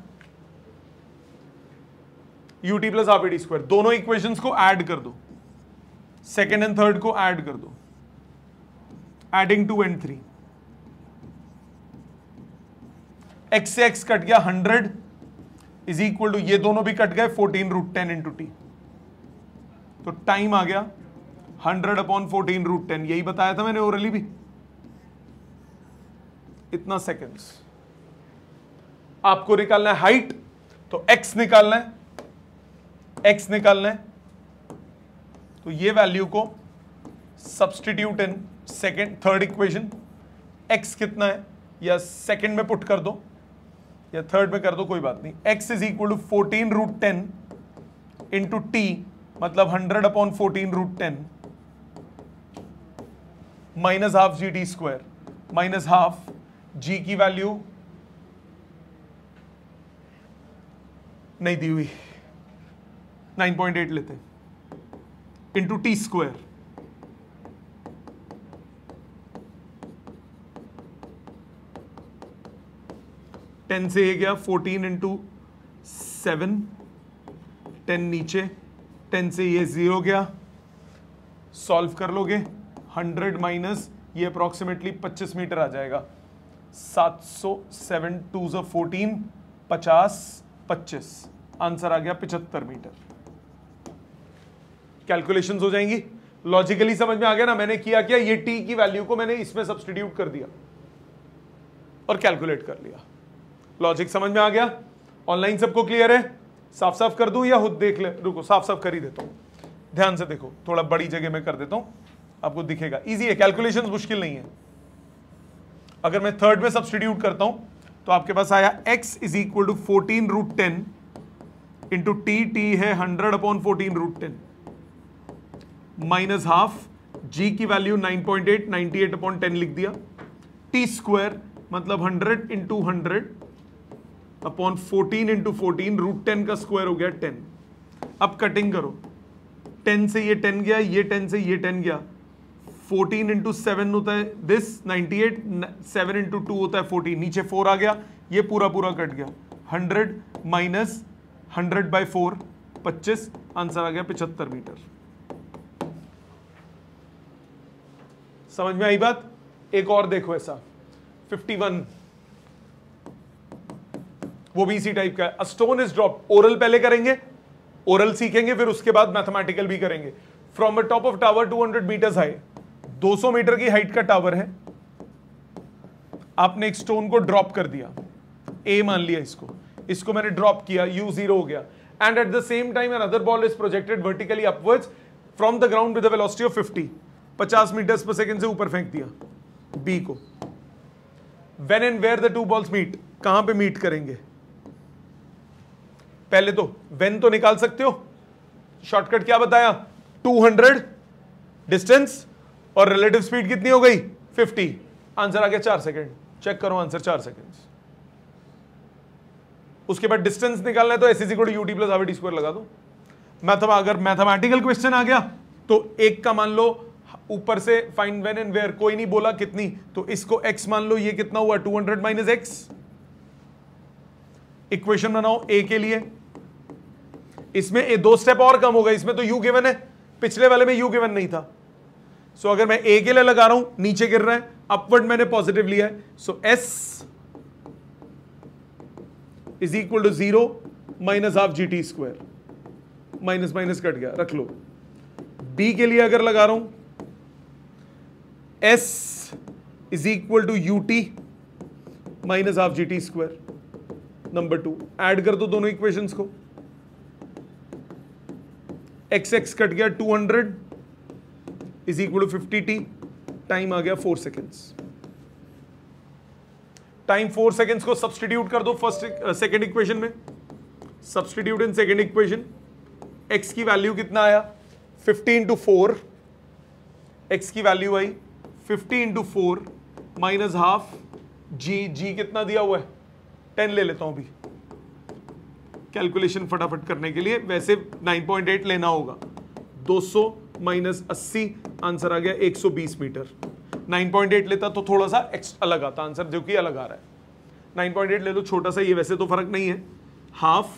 u T plus r square दोनों इक्वेशन को ऐड कर दो सेकेंड एंड थर्ड को ऐड कर दो adding two and three x से एक्स कट गया हंड्रेड इज इक्वल टू ये दोनों भी कट गए fourteen root ten into t तो टाइम आ गया hundred upon fourteen root ten यही बताया था मैंने ओरली भी इतना सेकेंड्स आपको निकालना है हाइट तो एक्स निकालना है एक्स निकालना है तो ये वैल्यू को substitute in second third equation x कितना है या सेकेंड में पुट कर दो या थर्ड में कर दो कोई बात नहीं x is equal to fourteen root ten into t मतलब hundred upon fourteen root ten minus half G T square minus half g की वैल्यू नहीं दी हुई 9.8 लेते हैं इंटू टी स्क्वायर टेन से ये गया 14 इंटू सेवन टेन नीचे टेन से ये जीरो गया सॉल्व कर लोगे 100 माइनस ये अप्रोक्सीमेटली 25 मीटर आ जाएगा सात सौ सेवन टू ज़ फोर्टीन पचास पच्चीस आंसर आ गया पिछहत्तर मीटर कैलकुलेशंस हो जाएंगी लॉजिकली समझ में आ गया ना मैंने किया क्या ये टी की वैल्यू को मैंने इसमें सब्सटीट्यूट कर दिया और कैलकुलेट कर लिया लॉजिक समझ में आ गया ऑनलाइन सबको क्लियर है साफ साफ कर दू या खुद देख ले रुको साफ साफ कर ही देता हूं ध्यान से देखो थोड़ा बड़ी जगह में कर देता हूं आपको दिखेगा इजी है कैलकुलेशंस मुश्किल नहीं है अगर मैं थर्ड में सब्सटीट्यूट करता हूं तो आपके पास आया x is equal to fourteen root ten into t t है hundred upon fourteen root ten minus half g की वैल्यू 9.8 98 अपॉन टेन लिख दिया टी स्क्वायर मतलब 100 into hundred upon fourteen into fourteen root ten का square हो गया 10 अब cutting करो 10 से ये 10 गया ये 10 से ये 10 गया 14 इंटू सेवन होता है दिस 98 7 इंटू टू होता है 14 नीचे 4 आ गया ये पूरा पूरा कट गया 100 माइनस 100 बाय 4 25 आंसर आ गया 75 मीटर समझ में आई बात एक और देखो ऐसा 51 वो भी इसी टाइप का है स्टोन इज ड्रॉप ओरल पहले करेंगे ओरल सीखेंगे फिर उसके बाद मैथमेटिकल भी करेंगे from a top of tower 200 metres high 200 metre की हाइट का टावर है आपने एक स्टोन को ड्रॉप कर दिया ए मान लिया इसको इसको मैंने ड्रॉप किया यू जीरो हो गया and at the same time another ball is projected vertically upwards from the ground with the velocity of 50 50 metre per second से ऊपर फेंक दिया बी को when and where the two balls meet कहां पे meet करेंगे पहले तो वेन तो निकाल सकते हो शॉर्टकट क्या बताया 200 डिस्टेंस और रिलेटिव स्पीड कितनी हो गई 50 आंसर आ गया चार सेकेंड चेक करो आंसर चार सेकेंड उसके बाद डिस्टेंस निकालना है तो S is u T plus आवी स्क्वायर लगा दो मैथम अगर मैथमेटिकल क्वेश्चन आ गया तो एक का मान लो ऊपर से फाइंड वेन एंड वेयर कोई नहीं बोला कितनी तो इसको एक्स मान लो ये कितना हुआ two hundred minus x equation बनाओ ए के लिए इसमें ए दो स्टेप और कम होगा इसमें तो यू गिवन है पिछले वाले में यू गिवन नहीं था सो so, अगर मैं ए के लिए लगा रहा हूं नीचे गिर रहा है अपवर्ड मैंने पॉजिटिव लिया है so s is equal to zero minus half G T square minus minus cut गया रख लो बी के लिए अगर लगा रहा हूं s is equal to you t minus half G T square number two add कर दो दोनों इक्वेशंस को एक्स एक्स कट गया two hundred is equal to fifty t time आ गया four seconds time four seconds को substitute कर दो फर्स्ट सेकेंड इक्वेशन में substitute in second equation x की वैल्यू कितना आया फिफ्टी इंटू फोर एक्स की वैल्यू आई fifty into four minus half g g कितना दिया हुआ है टेन ले लेता हूं अभी कैलकुलेशन फटाफट करने के लिए वैसे नाइन पॉइंट एट लेना होगा दो सौ माइनस अस्सी आंसर आ गया 120 मीटर 9.8 लेता तो थोड़ा सा अलग आता आंसर जो कि अलग आ रहा है 9.8 ले लो छोटा सा ये वैसे तो फर्क नहीं है half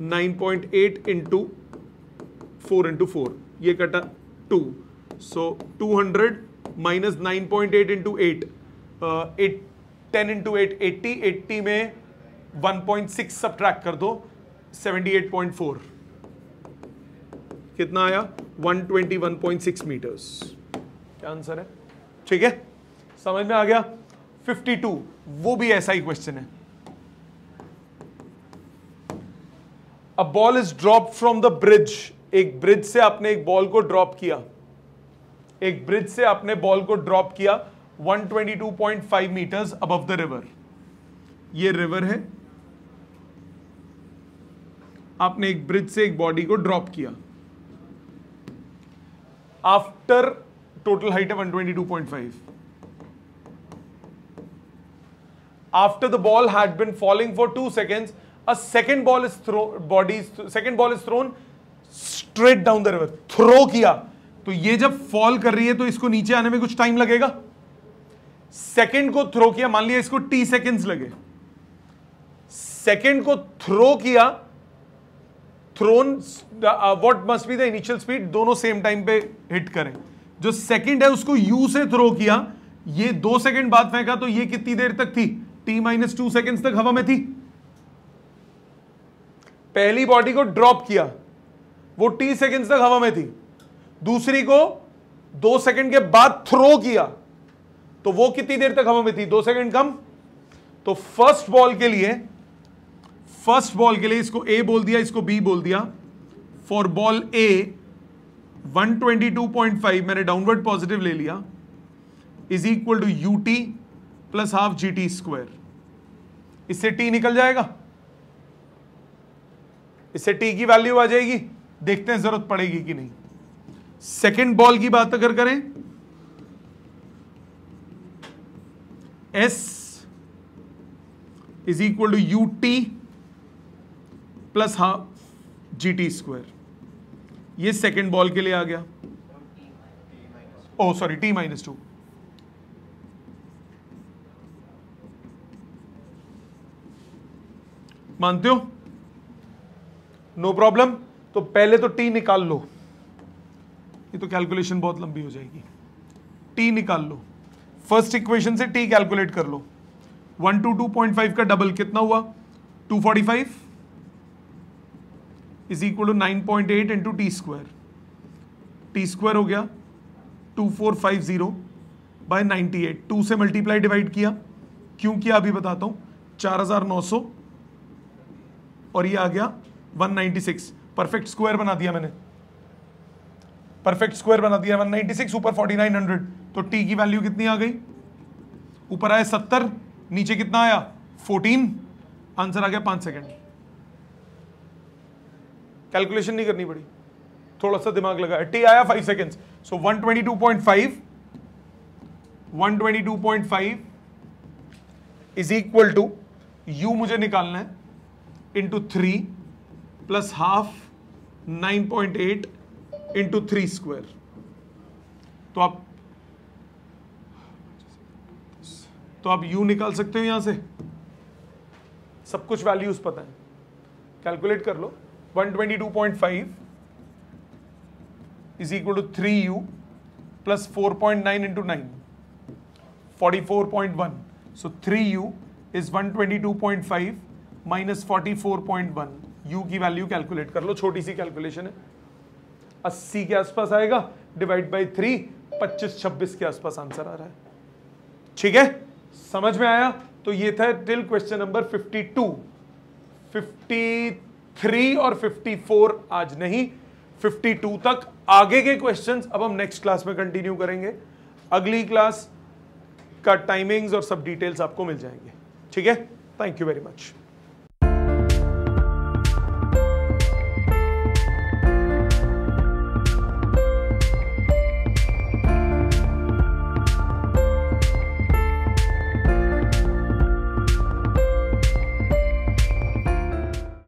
9.8 point eight into four into four ये कटा two so two hundred minus nine point eight into eight eight ten into eight eighty eighty में one point six subtract कर दो सेवेंटी एट पॉइंट फोर कितना आया 121.6 metres क्या answer है ठीक है समझ में आ गया 52 वो भी ऐसा ही क्वेश्चन है a ball is drop from the bridge एक ब्रिज से आपने एक बॉल को ड्रॉप किया एक ब्रिज से आपने बॉल को ड्रॉप किया 122.5 मीटर्स अबव द रिवर ये रिवर है आपने एक ब्रिज से एक बॉडी को ड्रॉप किया after total height of 122.5 after the ball had been falling for 2 seconds a second ball is thrown body is second ball is thrown straight down the river throw किया तो ये जब fall कर रही है तो इसको नीचे आने में कुछ टाइम लगेगा सेकंड को थ्रो किया मान लिया इसको टी सेकंड्स लगे सेकंड को थ्रो किया thrown what must be the initial speed दोनों सेम टाइम पे हिट करें जो सेकंड है उसको यू से थ्रो किया ये दो सेकंड बाद फेंका तो ये कितनी देर तक थी टी माइनस टू सेकेंड तक हवा में थी पहली बॉडी को ड्रॉप किया वो टी सेकेंड तक हवा में थी दूसरी को दो सेकेंड के बाद थ्रो किया तो वो कितनी देर तक हवा में थी दो सेकेंड कम तो फर्स्ट बॉल के लिए फर्स्ट बॉल के लिए इसको ए बोल दिया इसको बी बोल दिया फॉर बॉल ए 122.5 मैंने डाउनवर्ड पॉजिटिव ले लिया is equal to U T plus half G T square इससे टी निकल जाएगा इससे टी की वैल्यू आ जाएगी देखते हैं जरूरत पड़ेगी कि नहीं सेकेंड बॉल की बात अगर करें s is equal to U T plus half G T square ये सेकेंड बॉल के लिए आ गया oh sorry t minus two मानते हो नो प्रॉब्लम तो पहले तो टी निकाल लो ये तो कैलकुलेशन बहुत लंबी हो जाएगी टी निकाल लो फर्स्ट इक्वेशन से टी कैलकुलेट कर लो one two two point five का डबल कितना हुआ two forty five is equal to nine point eight into t square t square हो गया two four five zero by ninety eight two से multiply divide किया क्यों किया अभी बताता हूँ चार हज़ार नौ सौ और ये आ गया one ninety six perfect square बना दिया मैंने परफेक्ट स्क्वायर बना दिया 196 ऊपर 4900 तो टी की वैल्यू कितनी आ गई ऊपर आया 70 नीचे कितना आया 14 आंसर आ गया पांच सेकंड कैलकुलेशन नहीं करनी पड़ी थोड़ा सा दिमाग लगा टी आया five second so one twenty two point five one twenty two point five is equal to u मुझे निकालना है into three plus half nine point eight into three square तो आप तो आप यू निकाल सकते हो यहां से सब कुछ वैल्यूज पता है कैलकुलेट कर लो 122.5 is equal to 3u plus 4.9 into 9, 44.1. So 3u is 122.5 minus forty four point की वैल्यू कैलकुलेट कर लो छोटी सी कैलकुलेशन है अस्सी के आसपास आएगा डिवाइड बाई थ्री पच्चीस छब्बीस के आसपास आंसर आ रहा है ठीक है समझ में आया तो ये था till question number fifty two fifty three और फिफ्टी फोर आज नहीं फिफ्टी टू तक आगे के क्वेश्चंस अब हम नेक्स्ट क्लास में कंटिन्यू करेंगे अगली क्लास का टाइमिंग्स और सब डिटेल्स आपको मिल जाएंगे ठीक है थैंक यू वेरी मच